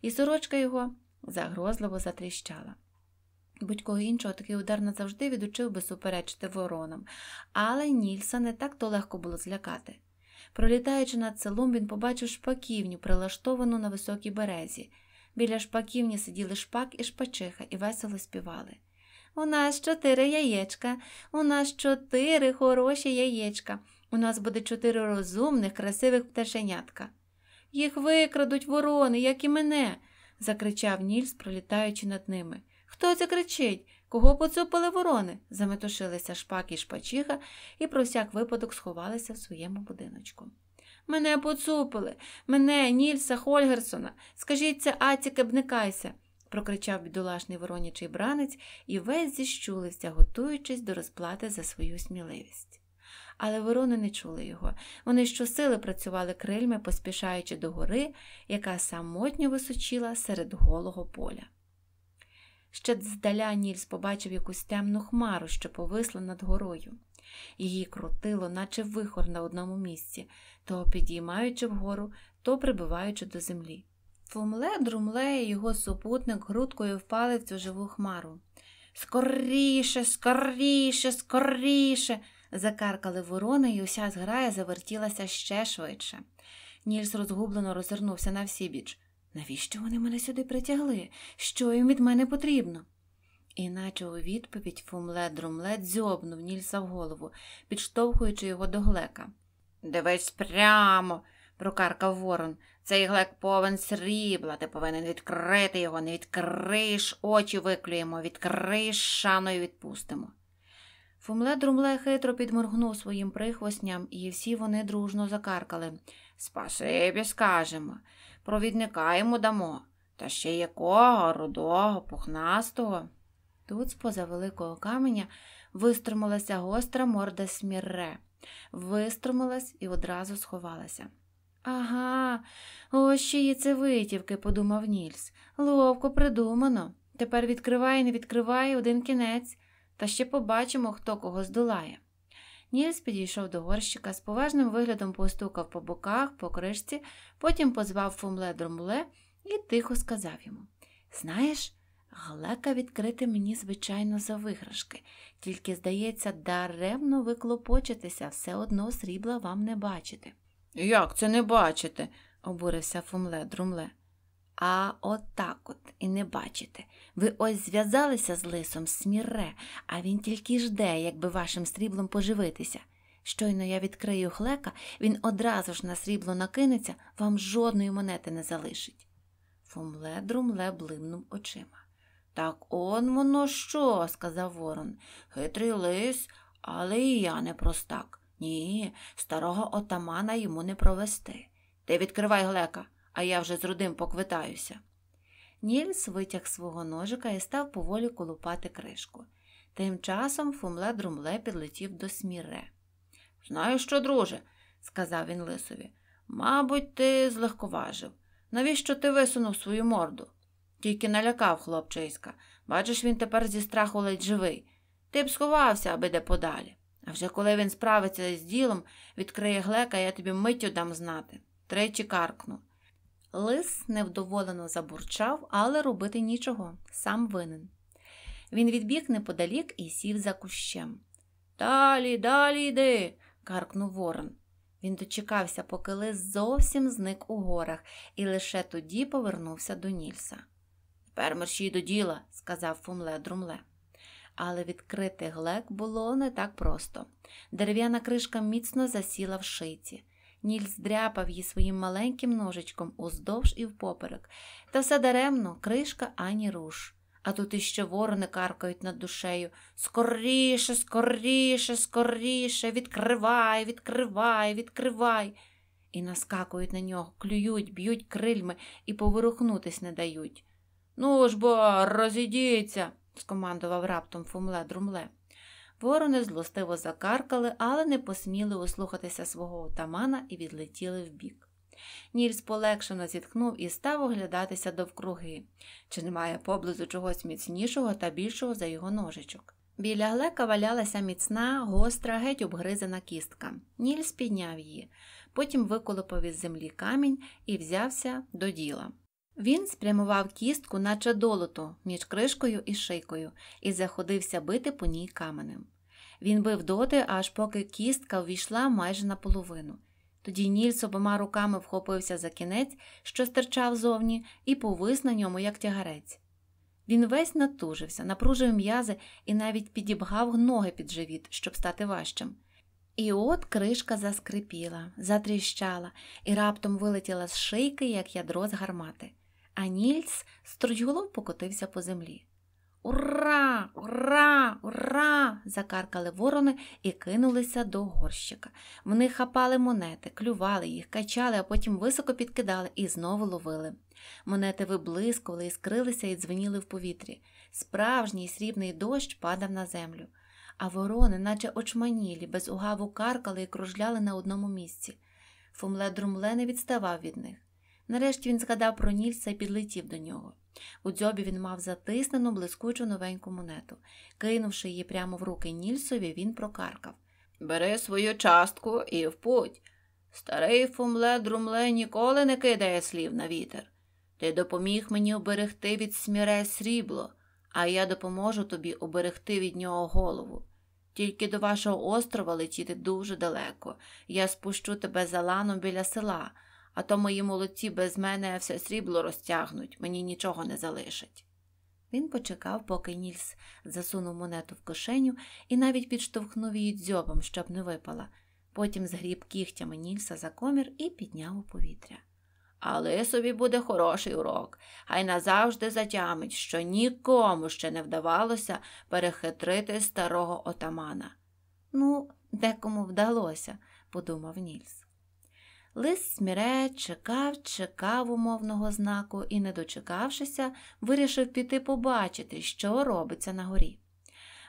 і сорочка його загрозливо затріщала. Будь-кого іншого такий удар назавжди відучив би суперечити воронам, але Нільса не так то легко було злякати. Пролітаючи над селом, він побачив шпаківню, прилаштовану на високій березі. Біля шпаківні сиділи шпак і шпачиха і весело співали. У нас чотири яєчка, у нас чотири хороші яєчка. У нас буде чотири розумних, красивих пташенятка. Їх викрадуть ворони, як і мене, закричав Нільс, пролітаючи над ними. Хто це кричить? Кого поцупили ворони? заметушилися шпак і шпачиха і про всяк випадок сховалися в своєму будиночку. Мене поцупили, мене, Нільса Хольгерсона, скажіть це Аці Кебникайся, прокричав бідолашний воронячий бранець і весь зіщулився, готуючись до розплати за свою сміливість. Але ворони не чули його. Вони щосили працювали крильми, поспішаючи до гори, яка самотньо височила серед голого поля. Ще здаля Нільс побачив якусь темну хмару, що повисла над горою. Її крутило, наче вихор на одному місці, то підіймаючи вгору, то прибиваючи до землі. Фумле, друмле і його супутник грудкою впали в цю живу хмару. Скоріше, скоріше, скоріше. закаркали ворони, і уся зграя завертілася ще швидше. Нільс розгублено розвернувся на всі Навіщо вони мене сюди притягли? Що їм від мене потрібно? Іначе у відповідь фумле друмле дзьобнув Нільса в голову, підштовхуючи його до глека. Дивись прямо, прокаркав Ворон. Цей глек повен срібла, ти повинен відкрити його, не відкриш, очі виклюємо, відкриш, шаною відпустимо. Фумле друмле хитро підморгнув своїм прихвостням, і всі вони дружно закаркали. Спасибі, скажемо. Провідника йому дамо, та ще якого рудого, пухнастого. Тут з поза великого каменя вистромилася гостра морда смірре, вистромилась і одразу сховалася. Ага, ось ще є це витівки, подумав Нільс. Ловко придумано. Тепер відкриває і не відкриває один кінець, та ще побачимо, хто кого здолає. Нільс підійшов до горщика, з поважним виглядом постукав по боках, по кришці, потім позвав фумле дромле і тихо сказав йому Знаєш, галека відкрити мені, звичайно, за виграшки, тільки, здається, даремно виклопочитися, все одно срібла вам не бачити. Як це не бачите? обурився фумле дромле. А отак от, от і не бачите. Ви ось зв'язалися з лисом сміре, а він тільки жде, якби вашим сріблом поживитися. Щойно я відкрию хлека, він одразу ж на срібло накинеться, вам жодної монети не залишить. Фумле друмле блимнув очима. Так он воно що, сказав Ворон. Хитрий лис, але і я не простак. Ні, старого отамана йому не провести. Ти відкривай глека а я вже з рудим поквитаюся. Нільс витяг свого ножика і став поволі колупати кришку. Тим часом фумле друмле підлетів до сміре. Знаю що, друже, сказав він лисові. Мабуть, ти злегковажив. Навіщо ти висунув свою морду? Тільки налякав хлопчиська. Бачиш, він тепер зі страху ледь живий. Ти б сховався, аби де подалі. А вже коли він справиться з ділом, відкриє глека, я тобі миттю дам знати. Тричі каркну. Лис невдоволено забурчав, але робити нічого, сам винен. Він відбіг неподалік і сів за кущем. Далі, далі йди, каркнув Ворон. Він дочекався, поки лис зовсім зник у горах, і лише тоді повернувся до Нільса. Тепер мерщій до діла, сказав Фумле друмле. Але відкрити глек було не так просто. Дерев'яна кришка міцно засіла в шийці. Нільс дряпав її своїм маленьким ножичком уздовж і впоперек, та все даремно кришка ані руш. А тут іще ворони каркають над душею скоріше, скоріше, скоріше, відкривай, відкривай, відкривай. І наскакують на нього, клюють, б'ють крильми і поворухнутись не дають. Ну ж бо, розійдіться, скомандував раптом Фумле друмле. Ворони злостиво закаркали, але не посміли услухатися свого отамана і відлетіли вбік. Нільс полегшено зітхнув і став оглядатися довкруги, чи немає поблизу чогось міцнішого та більшого за його ножичок. Біля глека валялася міцна, гостра, геть обгризана кістка. Нільс підняв її, потім виколопав із землі камінь і взявся до діла. Він спрямував кістку, наче долоту, між кришкою і шийкою, і заходився бити по ній каменем. Він бив доти, аж поки кістка увійшла майже наполовину. Тоді Нільс обома руками вхопився за кінець, що стирчав зовні, і повис на ньому, як тягарець. Він весь натужився, напружив м'язи і навіть підібгав ноги під живіт, щоб стати важчим. І от кришка заскрипіла, затріщала і раптом вилетіла з шийки, як ядро з гармати, а Нільс струджголов покотився по землі. Ура! Ура! Ура! закаркали ворони і кинулися до горщика. Вони хапали монети, клювали їх, качали, а потім високо підкидали і знову ловили. Монети виблискували, іскрилися і дзвеніли в повітрі. Справжній срібний дощ падав на землю. А ворони, наче очманілі, без угаву каркали і кружляли на одному місці. Фумле друмле не відставав від них. Нарешті він згадав про Нільса і підлетів до нього. У дзьобі він мав затиснену блискучу новеньку монету. Кинувши її прямо в руки Нільсові, він прокаркав Бери свою частку і в путь. Старий фумле друмле ніколи не кидає слів на вітер. Ти допоміг мені оберегти від сміре срібло, а я допоможу тобі оберегти від нього голову. Тільки до вашого острова летіти дуже далеко. Я спущу тебе за ланом біля села а то мої молодці без мене все срібло розтягнуть, мені нічого не залишить. Він почекав, поки Нільс засунув монету в кишеню і навіть підштовхнув її дзьобом, щоб не випала. Потім згріб кігтями Нільса за комір і підняв у повітря. Але собі буде хороший урок, хай назавжди затямить, що нікому ще не вдавалося перехитрити старого отамана. Ну, декому вдалося, подумав Нільс. Лис Сміре чекав, чекав умовного знаку і, не дочекавшися, вирішив піти побачити, що робиться на горі.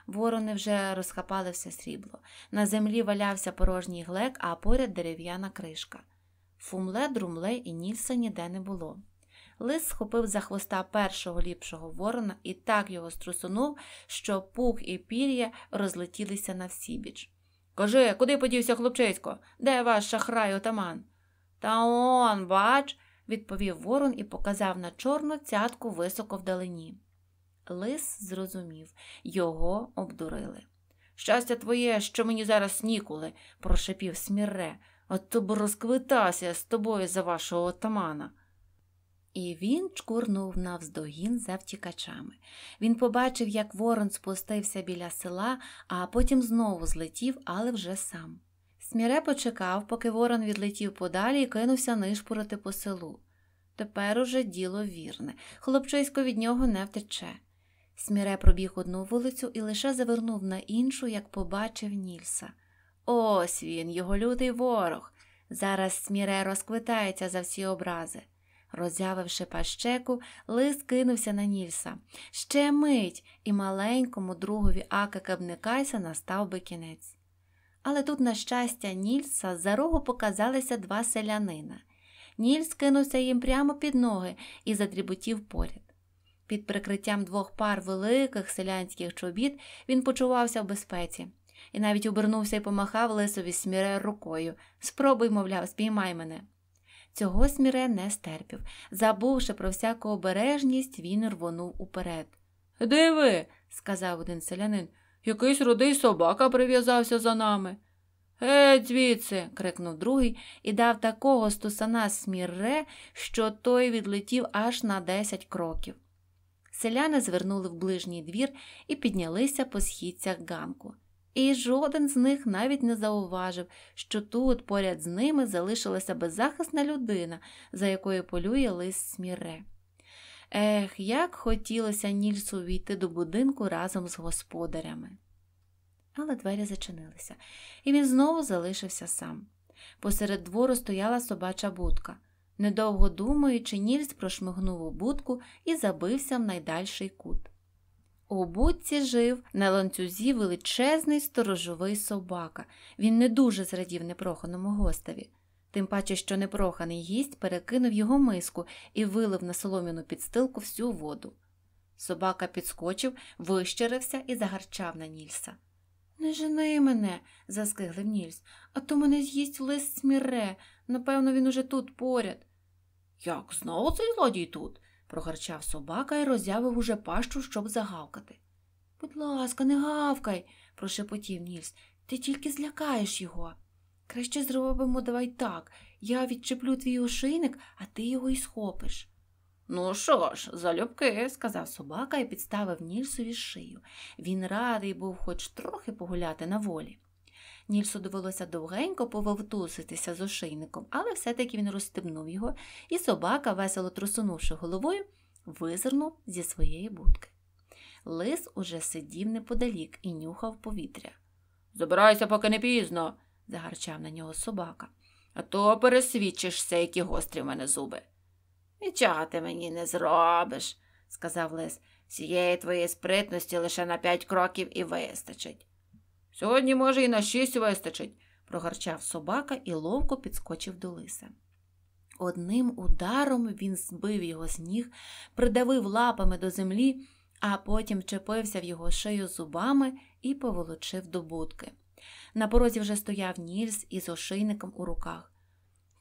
Ворони вже розхапали все срібло. На землі валявся порожній глек, а поряд дерев'яна кришка. Фумле, друмле і нільса ніде не було. Лис схопив за хвоста першого ліпшого ворона і так його струсунув, що пух і пір'я розлетілися на всібіч. Кажи, куди подівся хлопчисько? Де ваш шахрай отаман? Та он, бач, відповів Ворон і показав на чорну цятку високо вдалині. Лис зрозумів, його обдурили. Щастя твоє, що мені зараз ніколи, прошепів Смірре, от то б розквитався з тобою за вашого отамана. І він чкурнув навздогін за втікачами. Він побачив, як ворон спустився біля села, а потім знову злетів, але вже сам. Сміре почекав, поки ворон відлетів подалі і кинувся нишпурити по селу. Тепер уже діло вірне, хлопчисько від нього не втече. Сміре пробіг одну вулицю і лише завернув на іншу, як побачив Нільса. Ось він, його лютий ворог. Зараз сміре розквитається за всі образи. Роззявивши пащеку, лис кинувся на Нільса. Ще мить, і маленькому другові Ака Кабникайса настав би кінець. Але тут, на щастя, Нільса за рогу показалися два селянина. Нільс кинувся їм прямо під ноги і задріботів поряд. Під прикриттям двох пар великих селянських чобіт він почувався в безпеці і навіть обернувся і помахав лисові сміре рукою. Спробуй, мовляв, спіймай мене. Цього сміре не стерпів. Забувши про всяку обережність, він рвонув уперед. Диви, сказав один селянин. Якийсь рудий собака прив'язався за нами. Геть звідси. крикнув другий і дав такого стусана смірре, що той відлетів аж на десять кроків. Селяни звернули в ближній двір і піднялися по східцях ганку. І жоден з них навіть не зауважив, що тут поряд з ними залишилася беззахисна людина, за якою полює лист сміре. Ех, як хотілося Нільсу війти до будинку разом з господарями. Але двері зачинилися, і він знову залишився сам. Посеред двору стояла собача будка. Недовго думаючи, Нільс прошмигнув у будку і забився в найдальший кут. У будці жив на ланцюзі величезний сторожовий собака. Він не дуже зрадів непроханому гостеві тим паче, що непроханий гість перекинув його миску і вилив на соломіну підстилку всю воду. Собака підскочив, вищерився і загарчав на Нільса. Не жени мене, заскиглив Нільс, а то мене з'їсть лист сміре. Напевно, він уже тут поряд. Як знову цей злодій тут? прогарчав собака і роззявив уже пащу, щоб загавкати. Будь ласка, не гавкай, прошепотів Нільс. Ти тільки злякаєш його. Краще зробимо давай так. Я відчеплю твій ошейник, а ти його й схопиш. Ну що ж, залюбки, сказав собака і підставив Нільсові шию. Він радий був хоч трохи погуляти на волі. Нільсу довелося довгенько пововтуситися з ошейником, але все-таки він розстебнув його, і собака, весело трусунувши головою, визирнув зі своєї будки. Лис уже сидів неподалік і нюхав повітря. Забирайся, поки не пізно, загарчав на нього собака. А то пересвідчишся, які гострі в мене зуби. Нічого ти мені не зробиш, сказав Лес. Всієї твоєї спритності лише на п'ять кроків і вистачить. Сьогодні, може, і на шість вистачить, прогарчав собака і ловко підскочив до лиса. Одним ударом він збив його з ніг, придавив лапами до землі, а потім чепився в його шию зубами і поволочив до будки. На порозі вже стояв Нільс із ошейником у руках.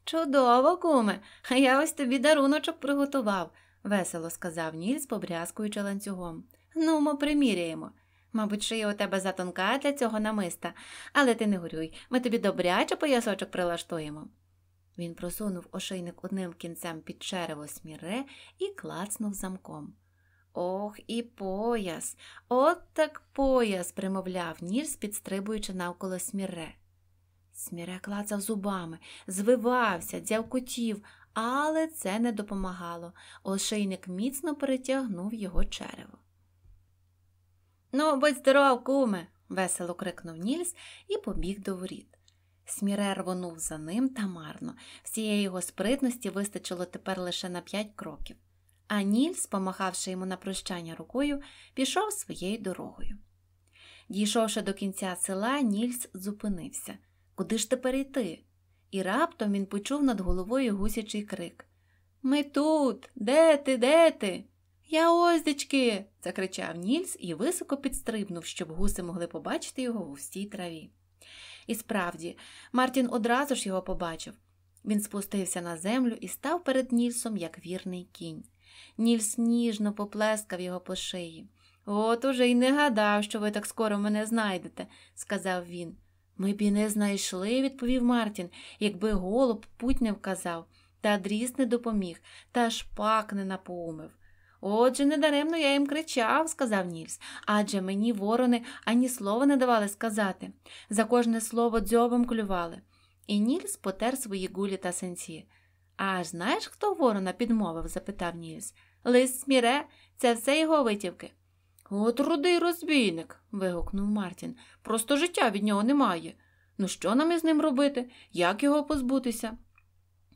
Чудово, куме, я ось тобі даруночок приготував, весело сказав Нільс, побрязкуючи ланцюгом. Ну, ми приміряємо. Мабуть, шия у тебе затонка для цього намиста, але ти не горюй, ми тобі добряче поясочок прилаштуємо. Він просунув ошейник одним кінцем під черево сміре і клацнув замком. Ох, і пояс. От так пояс, примовляв Нірс, підстрибуючи навколо сміре. Сміре клацав зубами, звивався, дзявкотів, але це не допомагало. Ошейник міцно перетягнув його черево. Ну, будь здоров, куме, весело крикнув Нільс і побіг до воріт. Сміре рвонув за ним та марно. Всієї його спритності вистачило тепер лише на п'ять кроків а Нільс, помахавши йому на прощання рукою, пішов своєю дорогою. Дійшовши до кінця села, Нільс зупинився Куди ж тепер йти? І раптом він почув над головою гусячий крик Ми тут, де ти, де ти? Я оздечки. закричав Нільс і високо підстрибнув, щоб гуси могли побачити його в густій траві. І справді, Мартін одразу ж його побачив. Він спустився на землю і став перед Нільсом як вірний кінь. Нільс ніжно поплескав його по шиї. От уже й не гадав, що ви так скоро мене знайдете, сказав він. Ми б і не знайшли, відповів Мартін, якби голуб путь не вказав, та дріс не допоміг, та шпак не напоумив. Отже, недаремно я їм кричав, сказав Нільс, адже мені ворони ані слова не давали сказати. За кожне слово дзьобом клювали. І Нільс потер свої гулі та сенці. А знаєш, хто ворона підмовив? запитав Нільс. Лист Сміре, це все його витівки. От рудий розбійник. вигукнув Мартін. Просто життя від нього немає. Ну що нам із ним робити? Як його позбутися?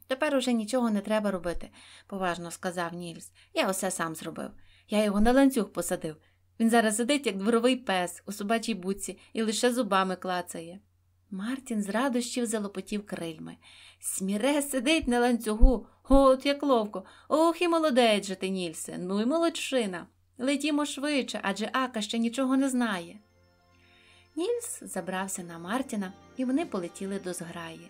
Тепер уже нічого не треба робити, поважно сказав Нільс. Я усе сам зробив. Я його на ланцюг посадив. Він зараз сидить, як дворовий пес у собачій буці і лише зубами клацає. Мартін з радощів залопотів крильми. Сміре сидить на ланцюгу, от як ловко. Ох і молодець же ти, Нільсе, ну й молодшина. Летімо швидше, адже Ака ще нічого не знає. Нільс забрався на Мартіна, і вони полетіли до зграї.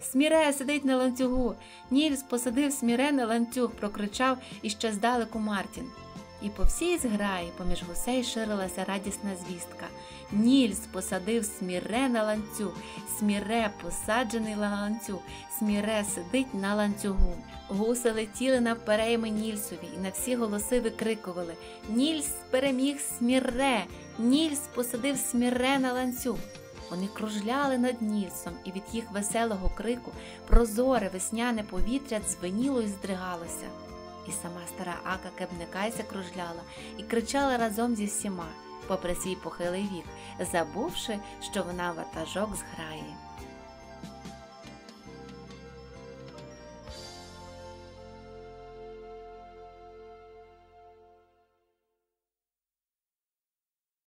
Сміре сидить на ланцюгу. Нільс посадив сміре на ланцюг, прокричав іще здалеку Мартін. І по всій зграї поміж гусей ширилася радісна звістка. Нільс посадив сміре на ланцюг, сміре посаджений на ланцюг, сміре сидить на ланцюгу. Гуси летіли на перейми Нільсові і на всі голоси викрикували Нільс переміг сміре, Нільс посадив сміре на ланцюг. Вони кружляли над Нільсом, і від їх веселого крику прозоре весняне повітря дзвеніло і здригалося. І сама стара Ака кепникайся кружляла і кричала разом зі всіма, попри свій похилий вік, забувши, що вона ватажок зграє.